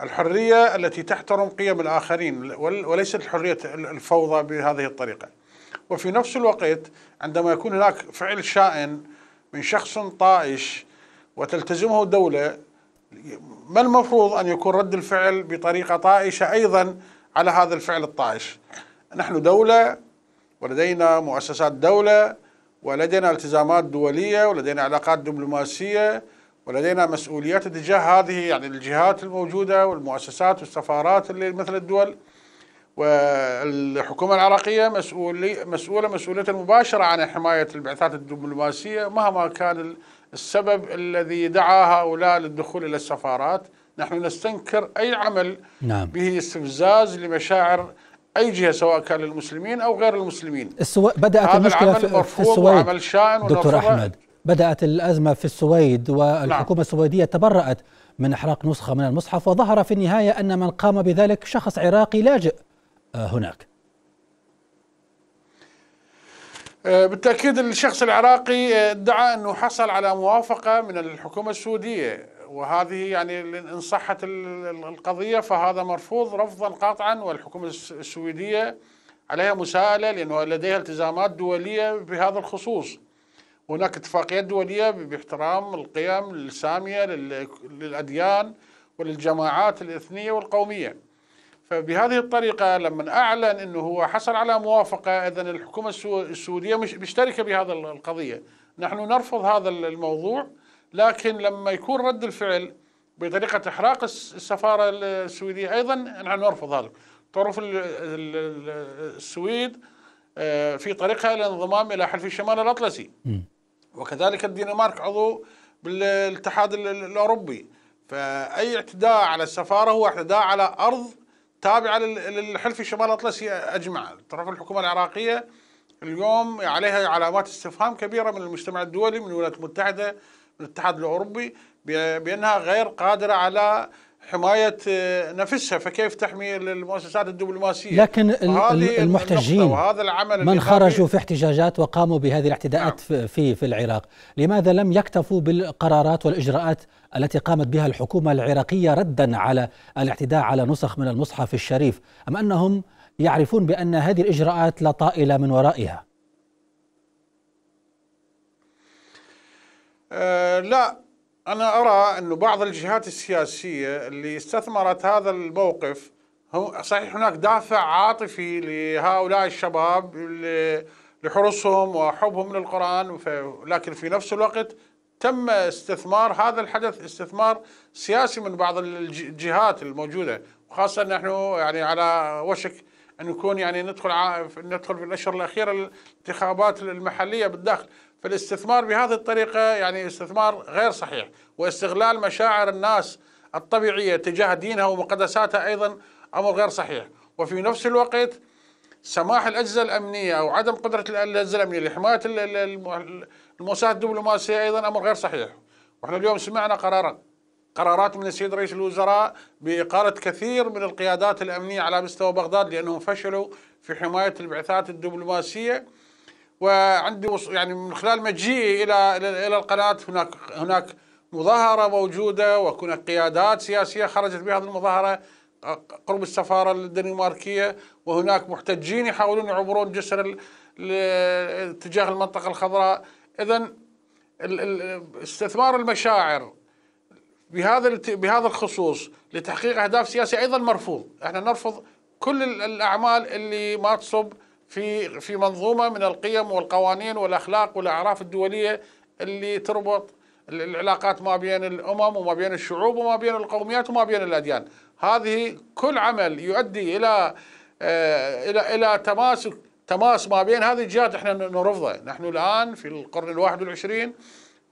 الحرية التي تحترم قيم الآخرين وليست الحرية الفوضى بهذه الطريقة وفي نفس الوقت عندما يكون هناك فعل شائن من شخص طائش وتلتزمه دولة ما المفروض أن يكون رد الفعل بطريقة طائشة أيضا على هذا الفعل الطائش نحن دولة ولدينا مؤسسات دولة ولدينا التزامات دولية ولدينا علاقات دبلوماسية ولدينا مسؤوليات تجاه هذه يعني الجهات الموجودة والمؤسسات والسفارات اللي مثل الدول والحكومة العراقية مسؤولة مسؤولية مباشرة عن حماية البعثات الدبلوماسية مهما كان السبب الذي دعا هؤلاء للدخول إلى السفارات نحن نستنكر أي عمل نعم. به استفزاز لمشاعر أي جهة سواء كان للمسلمين أو غير المسلمين السو... بدأت المشكلة في, في السويد دكتور أحمد بدأت الأزمة في السويد والحكومة نعم. السويدية تبرأت من إحراق نسخة من المصحف وظهر في النهاية أن من قام بذلك شخص عراقي لاجئ آه، هناك آه، بالتاكيد الشخص العراقي آه، ادعى انه حصل على موافقه من الحكومه السعوديه وهذه يعني ان صحت القضيه فهذا مرفوض رفضا قاطعا والحكومه السويديه عليها مساءله لانه لديها التزامات دوليه بهذا الخصوص. هناك اتفاقيات دوليه باحترام القيم الساميه للاديان وللجماعات الاثنيه والقوميه. فبهذه الطريقة لما أعلن أنه هو حصل على موافقة إذا الحكومة السورية مش مشتركة بهذا القضية نحن نرفض هذا الموضوع لكن لما يكون رد الفعل بطريقة إحراق السفارة السويدية أيضا نحن نرفض هذا طرف السويد آه، في طريقها إلى إلى حلف الشمال الأطلسي وكذلك الدنمارك عضو بالاتحاد الأوروبي فأي اعتداء على السفارة هو اعتداء على أرض تابعه للحلف الشمال الاطلسي اجمع طرف الحكومه العراقيه اليوم عليها علامات استفهام كبيره من المجتمع الدولي من الولايات المتحده من الاتحاد الاوروبي بانها غير قادره على حمايه آه، نفسها فكيف تحمي المؤسسات الدبلوماسيه لكن المحتجين وهذا العمل من خرجوا في احتجاجات وقاموا بهذه الاعتداءات نعم. في في العراق لماذا لم يكتفوا بالقرارات والاجراءات التي قامت بها الحكومه العراقيه ردا على الاعتداء على نسخ من المصحف الشريف ام انهم يعرفون بان هذه الاجراءات لا طائلة من ورائها أه لا أنا أرى أنه بعض الجهات السياسية اللي استثمرت هذا الموقف هو صحيح هناك دافع عاطفي لهؤلاء الشباب لحرصهم وحبهم للقرآن لكن في نفس الوقت تم استثمار هذا الحدث استثمار سياسي من بعض الجهات الموجودة وخاصة نحن يعني على وشك أن نكون يعني ندخل ندخل في الأشهر الأخيرة الانتخابات المحلية بالداخل فالاستثمار بهذه الطريقة يعني استثمار غير صحيح واستغلال مشاعر الناس الطبيعية تجاه دينها ومقدساتها أيضا أمر غير صحيح وفي نفس الوقت سماح الأجهزة الأمنية أو عدم قدرة الأجهزة الأمنية لحماية المؤسسات الدبلوماسية أيضا أمر غير صحيح وإحنا اليوم سمعنا قرارا قرارات من السيد رئيس الوزراء بإقالة كثير من القيادات الأمنية على مستوى بغداد لأنهم فشلوا في حماية البعثات الدبلوماسية وعندي يعني من خلال مجيئي الى الى القناه هناك هناك مظاهره موجوده وهناك قيادات سياسيه خرجت بهذه المظاهره قرب السفاره الدنماركيه وهناك محتجين يحاولون يعبرون جسر اتجاه المنطقه الخضراء اذا استثمار المشاعر بهذا بهذا الخصوص لتحقيق اهداف سياسيه ايضا مرفوض، احنا نرفض كل الاعمال اللي ما تصب في في منظومه من القيم والقوانين والاخلاق والاعراف الدوليه اللي تربط العلاقات ما بين الامم وما بين الشعوب وما بين القوميات وما بين الاديان. هذه كل عمل يؤدي الى آه، الى الى تماسك تماس ما بين هذه الجهات احنا نرفضه، نحن الان في القرن الواحد والعشرين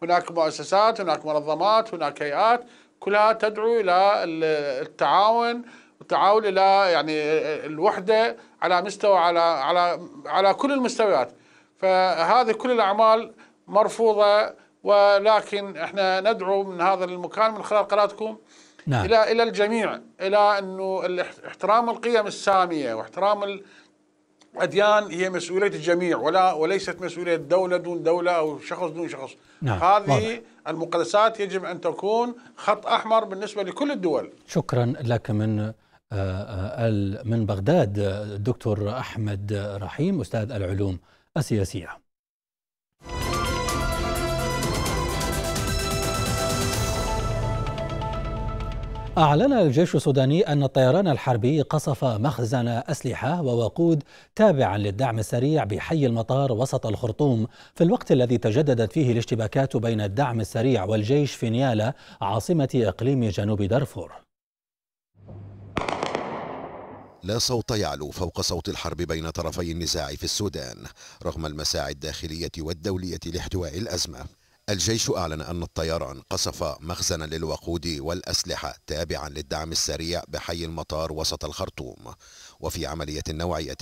هناك مؤسسات، هناك منظمات، هناك هيئات كلها تدعو الى التعاون والتعاون الى يعني الوحده على مستوى على على على كل المستويات فهذه كل الاعمال مرفوضه ولكن احنا ندعو من هذا المكان من خلال قناتكم نعم. الى الى الجميع الى انه احترام القيم الساميه واحترام الاديان هي مسؤوليه الجميع ولا وليست مسؤوليه دوله دون دوله او شخص دون شخص نعم. هذه واضح. المقدسات يجب ان تكون خط احمر بالنسبه لكل الدول شكرا لك من آه، آه، آه، من بغداد الدكتور أحمد رحيم أستاذ العلوم السياسية أعلن الجيش السوداني أن الطيران الحربي قصف مخزن أسلحة ووقود تابعا للدعم السريع بحي المطار وسط الخرطوم في الوقت الذي تجددت فيه الاشتباكات بين الدعم السريع والجيش في نيالا عاصمة إقليم جنوب دارفور لا صوت يعلو فوق صوت الحرب بين طرفي النزاع في السودان رغم المساعي الداخلية والدولية لاحتواء الأزمة الجيش أعلن أن الطيران قصف مخزنا للوقود والأسلحة تابعا للدعم السريع بحي المطار وسط الخرطوم وفي عملية نوعية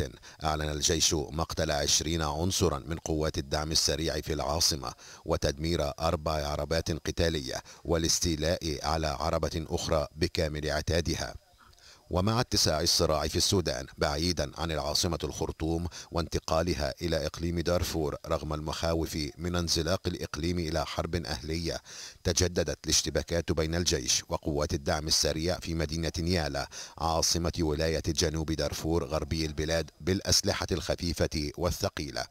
أعلن الجيش مقتل عشرين عنصرا من قوات الدعم السريع في العاصمة وتدمير أربع عربات قتالية والاستيلاء على عربة أخرى بكامل عتادها ومع اتساع الصراع في السودان بعيدا عن العاصمة الخرطوم وانتقالها إلى إقليم دارفور رغم المخاوف من انزلاق الإقليم إلى حرب أهلية تجددت الاشتباكات بين الجيش وقوات الدعم السريع في مدينة نيالا عاصمة ولاية جنوب دارفور غربي البلاد بالأسلحة الخفيفة والثقيلة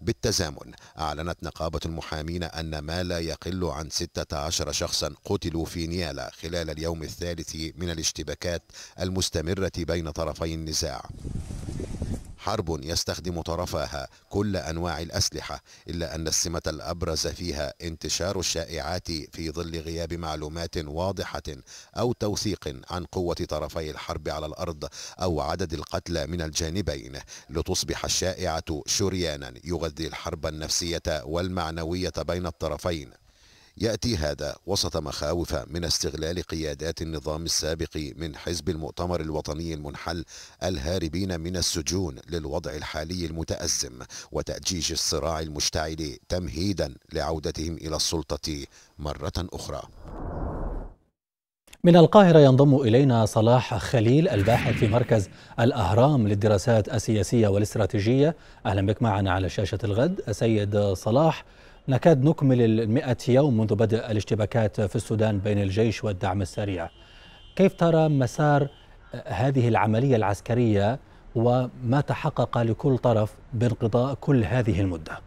بالتزامن أعلنت نقابة المحامين أن ما لا يقل عن 16 شخصا قتلوا في نيالا خلال اليوم الثالث من الاشتباكات المستمرة بين طرفي النزاع حرب يستخدم طرفاها كل انواع الاسلحه الا ان السمه الابرز فيها انتشار الشائعات في ظل غياب معلومات واضحه او توثيق عن قوه طرفي الحرب على الارض او عدد القتلى من الجانبين لتصبح الشائعه شريانا يغذي الحرب النفسيه والمعنويه بين الطرفين يأتي هذا وسط مخاوف من استغلال قيادات النظام السابق من حزب المؤتمر الوطني المنحل الهاربين من السجون للوضع الحالي المتأزم وتأجيج الصراع المشتعل تمهيدا لعودتهم إلى السلطة مرة أخرى من القاهرة ينضم إلينا صلاح خليل الباحث في مركز الأهرام للدراسات السياسية والاستراتيجية أهلا بك معنا على شاشة الغد سيد صلاح نكاد نكمل المئة يوم منذ بدء الاشتباكات في السودان بين الجيش والدعم السريع كيف ترى مسار آه، هذه العملية العسكرية وما تحقق لكل طرف بانقضاء كل هذه المده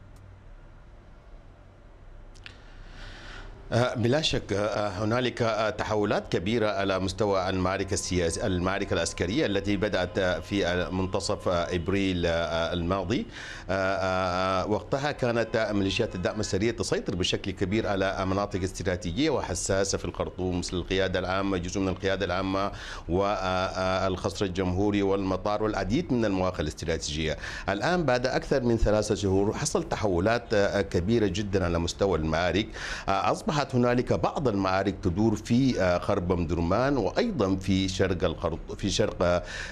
آه، بلا شك آه، آه، هنالك تحولات كبيرة على مستوى المعركة السياسية المعركة العسكرية التي بدأت في منتصف إبريل الماضي وقتها كانت ميليشيات الدعم السريع تسيطر بشكل كبير على مناطق استراتيجية وحساسة في الخرطوم مثل القيادة العامة جزء من القيادة العامة والخصر الجمهوري والمطار والعديد من المواقع الاستراتيجية الآن بعد أكثر من ثلاثة شهور حصل تحولات كبيرة جدا على مستوى المعارك أصبح أصبحت هنالك بعض المعارك تدور في آه، خرب درمان وأيضا في شرق الخرطوم في شرق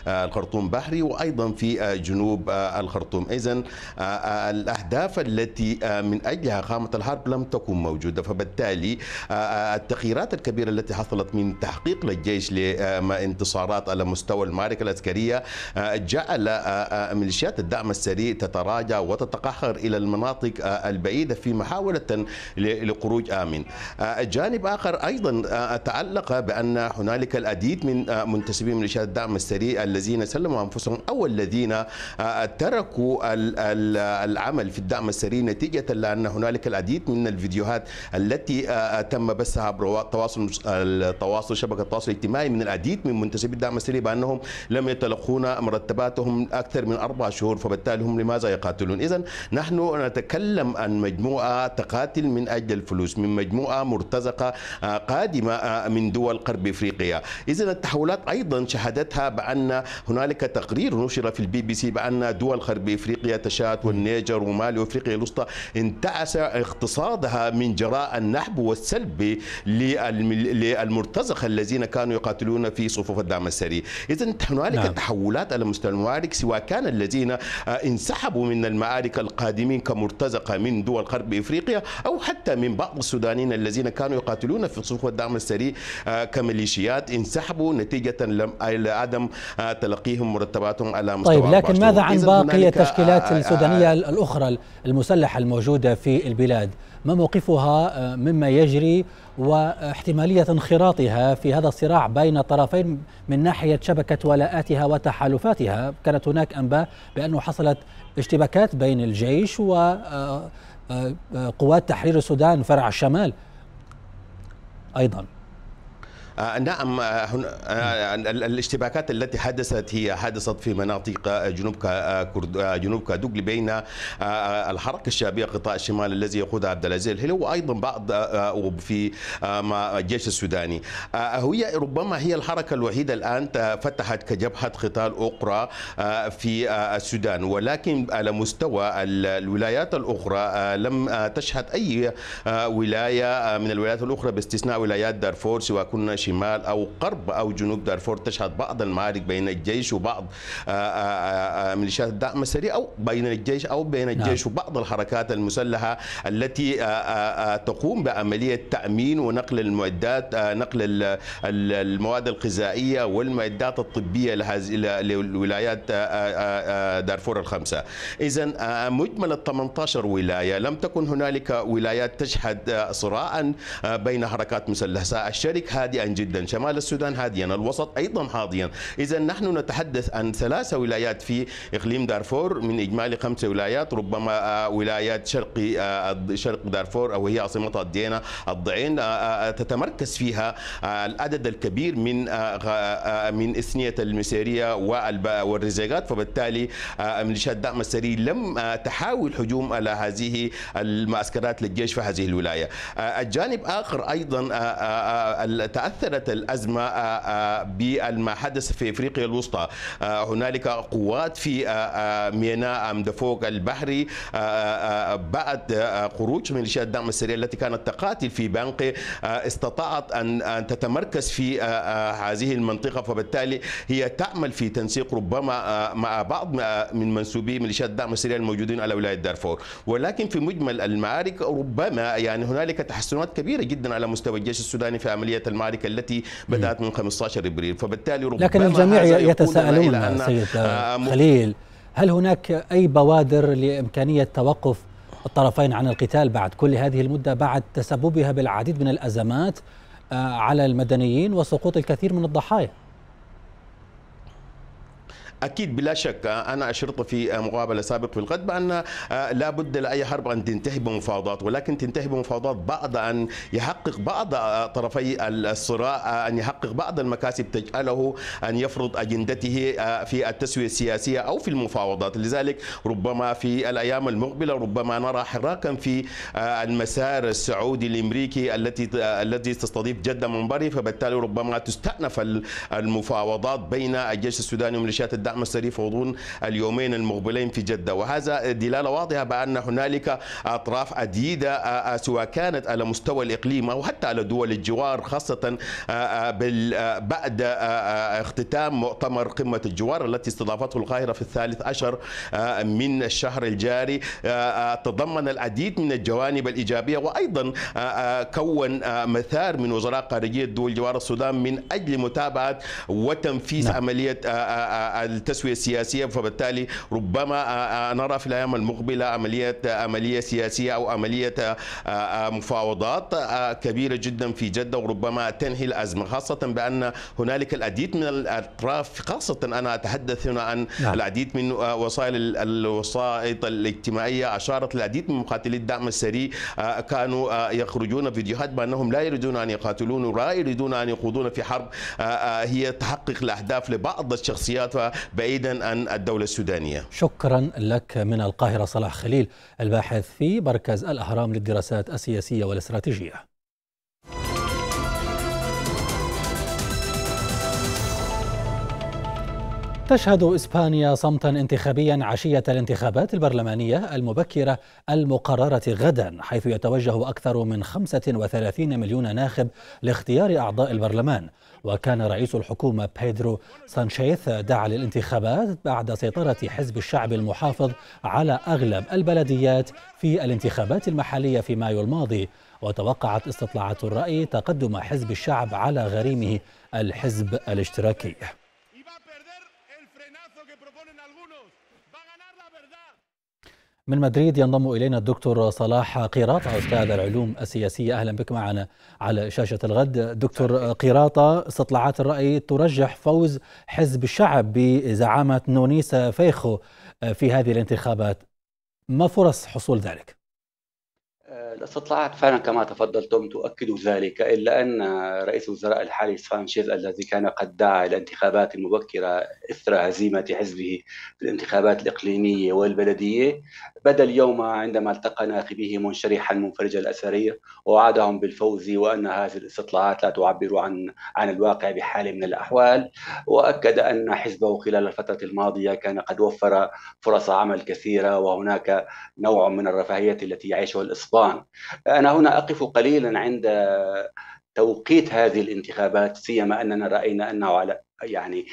آه، الخرطوم بحري وأيضا في آه، جنوب الخرطوم إذا الأهداف التي من أجلها قامت الحرب لم تكن موجودة فبالتالي التغييرات الكبيرة التي حصلت من تحقيق للجيش لانتصارات على مستوى المعركة العسكرية جعل ميليشيات الدعم السريع تتراجع وتتقهقر إلى المناطق البعيدة في محاولة لخروج آمن آه، جانب آخر أيضا آه، تعلق بأن هنالك العديد من آه، منتسبي ميليشيات الدعم السريع الذين سلموا أنفسهم أو الذين تركوا العمل في الدعم السريع نتيجة لأن هنالك العديد من الفيديوهات التي تم بثها عبر التواصل التواصل شبكة التواصل الاجتماعي من العديد من منتسبي الدعم السريع بأنهم لم يتلقون مرتباتهم أكثر من أربع شهور فبالتالي هم لماذا يقاتلون إذا نحن نتكلم عن مجموعة تقاتل من أجل الفلوس من مجموعة مرتزقة آه، قادمة آه، من دول قرب إفريقيا إذا التحولات أيضا شهدتها بأن هنالك تقرير نشر في البي بي سي بأن دول قرب إفريقيا تشاد والنيجر ومالي وإفريقيا الوسطى انتعس اقتصادها من جراء النحب والسلب للمرتزقة الذين كانوا يقاتلون في صفوف الدعم السري إذا هنالك نعم. تحولات على مستوى المعارك سواء كان الذين آه، انسحبوا من المعارك القادمين كمرتزقة من دول قرب إفريقيا أو حتى من بعض السودانيين الذين كانوا يقاتلون في صفوف الدعم السري آه، كميليشيات انسحبوا نتيجة لعدم آه، تلقيهم مرتباتهم على مستوى طيب لكن ماذا عن باقي التشكيلات آه، السودانية الأخرى المسلحة الموجودة في البلاد ما موقفها مما يجري واحتمالية انخراطها في هذا الصراع بين الطرفين من ناحية شبكة ولاءاتها وتحالفاتها كانت هناك أنباء بأنه حصلت اشتباكات بين الجيش و قوات تحرير السودان فرع الشمال أيضا آه، نعم آه، آه، الاشتباكات التي حدثت هي حدثت في مناطق جنوب كرد جنوب كادوغلي بين الحركه الشعبيه قطاع الشمال الذي يقودها عبد العزيز الهلي وايضا بعض في الجيش السوداني هي ربما هي الحركه الوحيده الان فتحت كجبهه قتال اخرى في السودان ولكن على مستوى الولايات الاخرى لم تشهد اي ولايه من الولايات الاخرى باستثناء ولايات دارفور سواء كنا شمال أو قرب أو جنوب دارفور تشهد بعض المعارك بين الجيش وبعض آه، آه، آه، ميليشيات الدعم السريع أو بين الجيش أو بين نعم. الجيش وبعض الحركات المسلحة التي تقوم بعملية تأمين ونقل المعدات نقل المواد الغذائية والمعدات الطبية لهذه الولايات دارفور الخمسة إذا مجمل ال 18 ولاية لم تكن هنالك ولايات تشهد صراعا بين حركات مسلحة الشرك هادئا جدا شمال السودان هاديا الوسط أيضا حاضيا إذا نحن نتحدث عن ثلاث ولايات في إقليم دارفور من إجمالي خمس ولايات ربما آه، ولايات شرق آه، شرق دارفور أو هي عاصمتها الدينا الضعين آه، تتمركز فيها العدد الكبير من من إثنية المسيرية والرزاقات فبالتالي ميليشيات الدعم السري لم تحاول هجوم على هذه المعسكرات للجيش في هذه الولاية الجانب آخر أيضا تأثر اثرت الازمه آه، آه، بما حدث في افريقيا الوسطى آه، هنالك قوات في ميناء مدفوق البحري بعد خروج ميليشيات الدعم السريع التي كانت تقاتل في بانقي استطاعت ان تتمركز في هذه المنطقه فبالتالي هي تعمل في تنسيق ربما مع بعض من منسوبي ميليشيات الدعم السريع الموجودين على ولايه دارفور ولكن في مجمل المعارك ربما يعني هنالك تحسنات كبيره جدا على مستوى الجيش السوداني في عمليه المعركه التي بدأت من 15 إبريل فبالتالي ربما لكن الجميع يتساءلون سيد آه، خليل هل هناك أي بوادر لإمكانية توقف الطرفين عن القتال بعد كل هذه المدة بعد تسببها بالعديد من الأزمات آه، على المدنيين وسقوط الكثير من الضحايا اكيد بلا شك آه، انا اشرت في آه، مقابله سابقه في الغد بان آه، لا بد لاي حرب ان تنتهي بمفاوضات ولكن تنتهي بمفاوضات بعد ان يحقق بعض طرفي الصراع ان يحقق بعض المكاسب تجعله ان يفرض اجندته في التسويه السياسيه او في المفاوضات لذلك ربما في الايام المقبله ربما نرى حراكا في المسار السعودي الامريكي التي الذي تستضيف جده منبري فبالتالي ربما تستأنف المفاوضات بين الجيش السوداني وميليشيات الدعم السري في غضون اليومين المقبلين في جدة وهذا دلالة واضحة بأن هنالك أطراف عديدة آه، آه، سواء كانت على مستوى الإقليم أو حتى على دول الجوار خاصة آه، بعد اختتام مؤتمر قمة الجوار التي استضافته القاهرة في الثالث عشر من الشهر الجاري تضمن العديد من الجوانب الإيجابية وأيضا كون مثار من وزراء خارجية دول جوار السودان من أجل متابعة وتنفيذ نعم. عملية التسوية السياسية فبالتالي ربما آه، آه، نرى في الأيام المقبلة عملية آه، عملية سياسية أو عملية مفاوضات كبيرة جدا في جدة وربما تنهي الأزمة خاصة بأن هنالك العديد من الأطراف خاصة أنا أتحدث هنا عن نعم. العديد من وسائل الوسائط الاجتماعية أشارت العديد من مقاتلي الدعم السري كانوا يخرجون فيديوهات بأنهم لا يريدون أن يقاتلون ولا يريدون أن يخوضون في حرب هي تحقق الأهداف لبعض الشخصيات بعيدا عن الدولة السودانية شكرا لك من القاهرة صلاح خليل الباحث في مركز الأهرام للدراسات السياسية والاستراتيجية تشهد إسبانيا صمتا انتخابيا عشية الانتخابات البرلمانية المبكرة المقررة غدا حيث يتوجه أكثر من 35 مليون ناخب لاختيار أعضاء البرلمان وكان رئيس الحكومة بيدرو سانشيث دعا للانتخابات بعد سيطرة حزب الشعب المحافظ على أغلب البلديات في الانتخابات المحلية في مايو الماضي وتوقعت استطلاعات الرأي تقدم حزب الشعب على غريمه الحزب الاشتراكي من مدريد ينضم إلينا الدكتور صلاح قيراطة أستاذ العلوم السياسية أهلا بك معنا على شاشة الغد دكتور قيراطة استطلاعات الرأي ترجح فوز حزب الشعب بزعامة نونيسا فيخو آه، في هذه الانتخابات ما فرص حصول ذلك؟ آه، الاستطلاعات فعلا كما تفضلتم تؤكد ذلك الا ان رئيس الوزراء الحالي سانشيز الذي كان قد دعا الى انتخابات مبكره اثر هزيمه حزبه في الانتخابات الاقليميه والبلديه بدا اليوم عندما التقى ناخبيه منشرحا منفرج الاثريه ووعدهم بالفوز وان هذه الاستطلاعات لا تعبر عن عن الواقع بحال من الاحوال واكد ان حزبه خلال الفتره الماضيه كان قد وفر فرص عمل كثيره وهناك نوع من الرفاهيه التي يعيشها الاسبان انا هنا اقف قليلا عند توقيت هذه الانتخابات سيما اننا راينا انه على يعني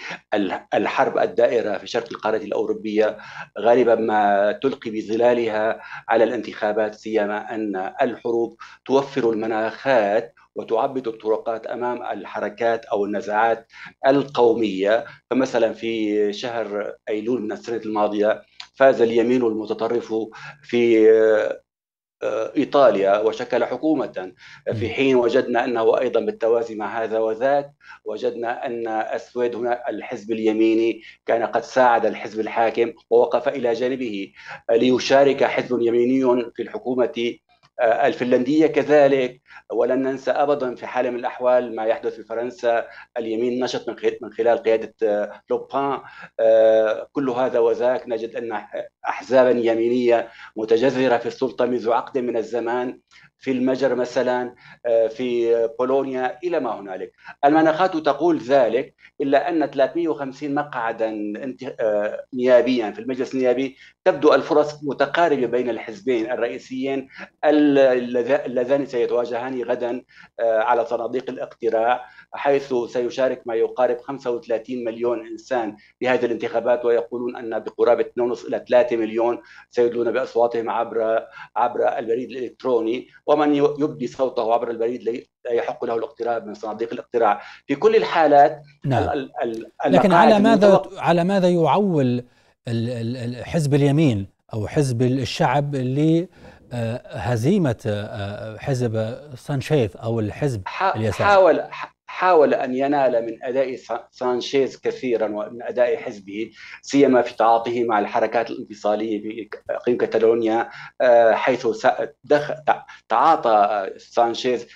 الحرب الدائره في شرق القاره الاوروبيه غالبا ما تلقي بظلالها على الانتخابات سيما ان الحروب توفر المناخات وتعبد الطرقات امام الحركات او النزاعات القوميه فمثلا في شهر ايلول من السنه الماضيه فاز اليمين المتطرف في آه، ايطاليا وشكل حكومه آه، في حين وجدنا انه ايضا بالتوازي مع هذا وذاك وجدنا ان السويد هنا الحزب اليميني كان قد ساعد الحزب الحاكم ووقف الى جانبه آه، ليشارك حزب يميني في الحكومه الفنلندية كذلك ولن ننسى أبدا في حال من الأحوال ما يحدث في فرنسا اليمين نشط من خلال قيادة لوبان كل هذا وذاك نجد أن احزابا يمينيه متجذره في السلطه منذ عقد من الزمان في المجر مثلا آه، في بولونيا الى ما هنالك. المناخات تقول ذلك الا ان 350 مقعدا آه، نيابيا في المجلس النيابي تبدو الفرص متقاربه بين الحزبين الرئيسيين اللذان سيتواجهان غدا آه، على صناديق الاقتراع حيث سيشارك ما يقارب 35 مليون انسان بهذه الانتخابات ويقولون ان بقرابه 2.5 الى 3 مليون سيدلون باصواتهم عبر عبر البريد الالكتروني ومن يبدي صوته عبر البريد لا يحق له الاقتراب من صناديق الاقتراع في كل الحالات نعم. لكن على ماذا على ماذا يعول حزب اليمين او حزب الشعب اللي آه، هزيمه آه، حزب سانشيث او الحزب اليساري حاول حاول أن ينال من أداء سانشيز كثيرا ومن أداء حزبه سيما في تعاطيه مع الحركات الانفصالية في إقليم كاتالونيا آه، حيث تعاطى سانشيز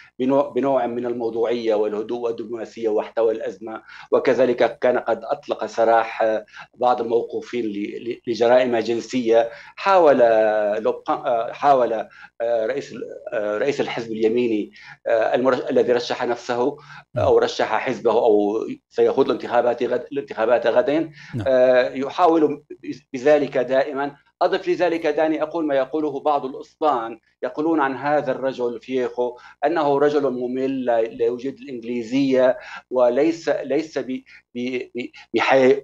بنوع من الموضوعيه والهدوء والدبلوماسيه واحتوى الازمه وكذلك كان قد اطلق سراح بعض الموقوفين لجرائم جنسيه حاول حاول رئيس رئيس الحزب اليميني الذي رشح نفسه او رشح حزبه او سيخوض الانتخابات غد الانتخابات غدا نعم. آه، يحاول بذلك دائما أضف لذلك داني أقول ما يقوله بعض الأسبان يقولون عن هذا الرجل فييخو أنه رجل ممل لا يوجد الإنجليزية وليس ليس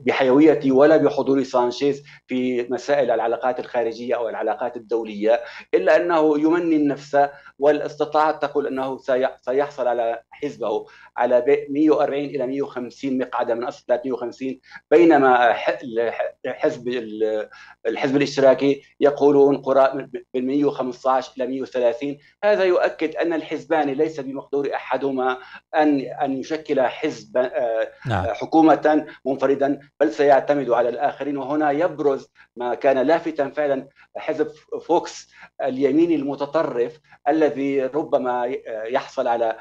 بحيويتي ولا بحضور سانشيز في مسائل العلاقات الخارجية أو العلاقات الدولية إلا أنه يمني النفس والاستطاعت تقول أنه سيحصل على حزبه على 140 إلى 150 مقعدة من أصل 350 بينما الحزب الحزب الاشتراكي يقولون قراء من 115 إلى 130 هذا يؤكد أن الحزبان ليس بمقدور أحدهما أن أن يشكل حزب آه، نعم. حكومة منظومه منفردا بل سيعتمد على الاخرين وهنا يبرز ما كان لافتا فعلا حزب فوكس اليميني المتطرف الذي ربما يحصل على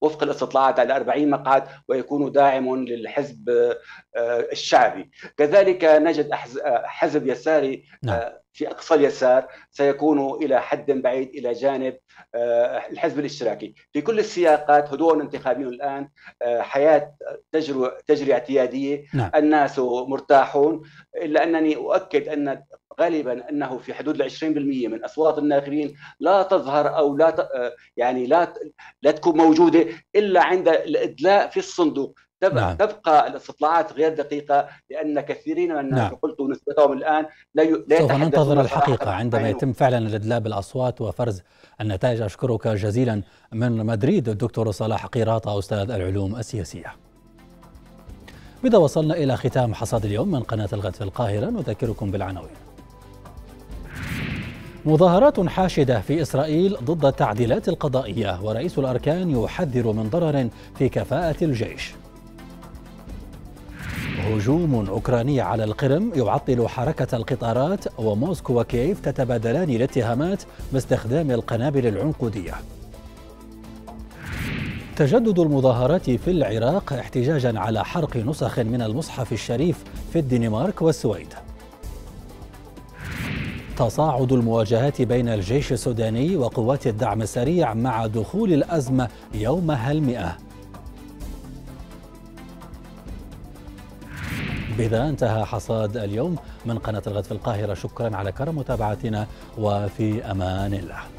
وفق الاستطلاعات على 40 مقعد ويكون داعم للحزب آه، الشعبي كذلك نجد آه، حزب يساري آه، نعم. في أقصى اليسار سيكون إلى حد بعيد إلى جانب الحزب الاشتراكي في كل السياقات هدوء انتخابي الآن حياة تجري, تجري اعتيادية نعم. الناس مرتاحون إلا أنني أؤكد أن غالبا انه في حدود ال 20% من اصوات الناخبين لا تظهر او لا ت... آه، يعني لا ت... لا تكون موجوده الا عند الادلاء في الصندوق تب... نعم. تبقى الاستطلاعات غير دقيقة لأن كثيرين من الناس نعم. قلت نسبتهم الآن لا ي... لا سوف ننتظر الحقيقة عندما أيوه. يتم فعلا الإدلاء بالأصوات وفرز النتائج أشكرك جزيلا من مدريد الدكتور صلاح قيراطة أستاذ العلوم السياسية بذا وصلنا إلى ختام حصاد اليوم من قناة الغد في القاهرة نذكركم بالعناوين مظاهرات حاشدة في إسرائيل ضد التعديلات القضائية ورئيس الأركان يحذر من ضرر في كفاءة الجيش هجوم أوكراني على القرم يعطل حركة القطارات وموسكو وكييف تتبادلان الاتهامات باستخدام القنابل العنقودية تجدد المظاهرات في العراق احتجاجا على حرق نسخ من المصحف الشريف في الدنمارك والسويد تصاعد المواجهات بين الجيش السوداني وقوات الدعم السريع مع دخول الأزمة يومها المئة بذا انتهى حصاد اليوم من قناة الغد في القاهرة شكرا على كرم متابعتنا وفي أمان الله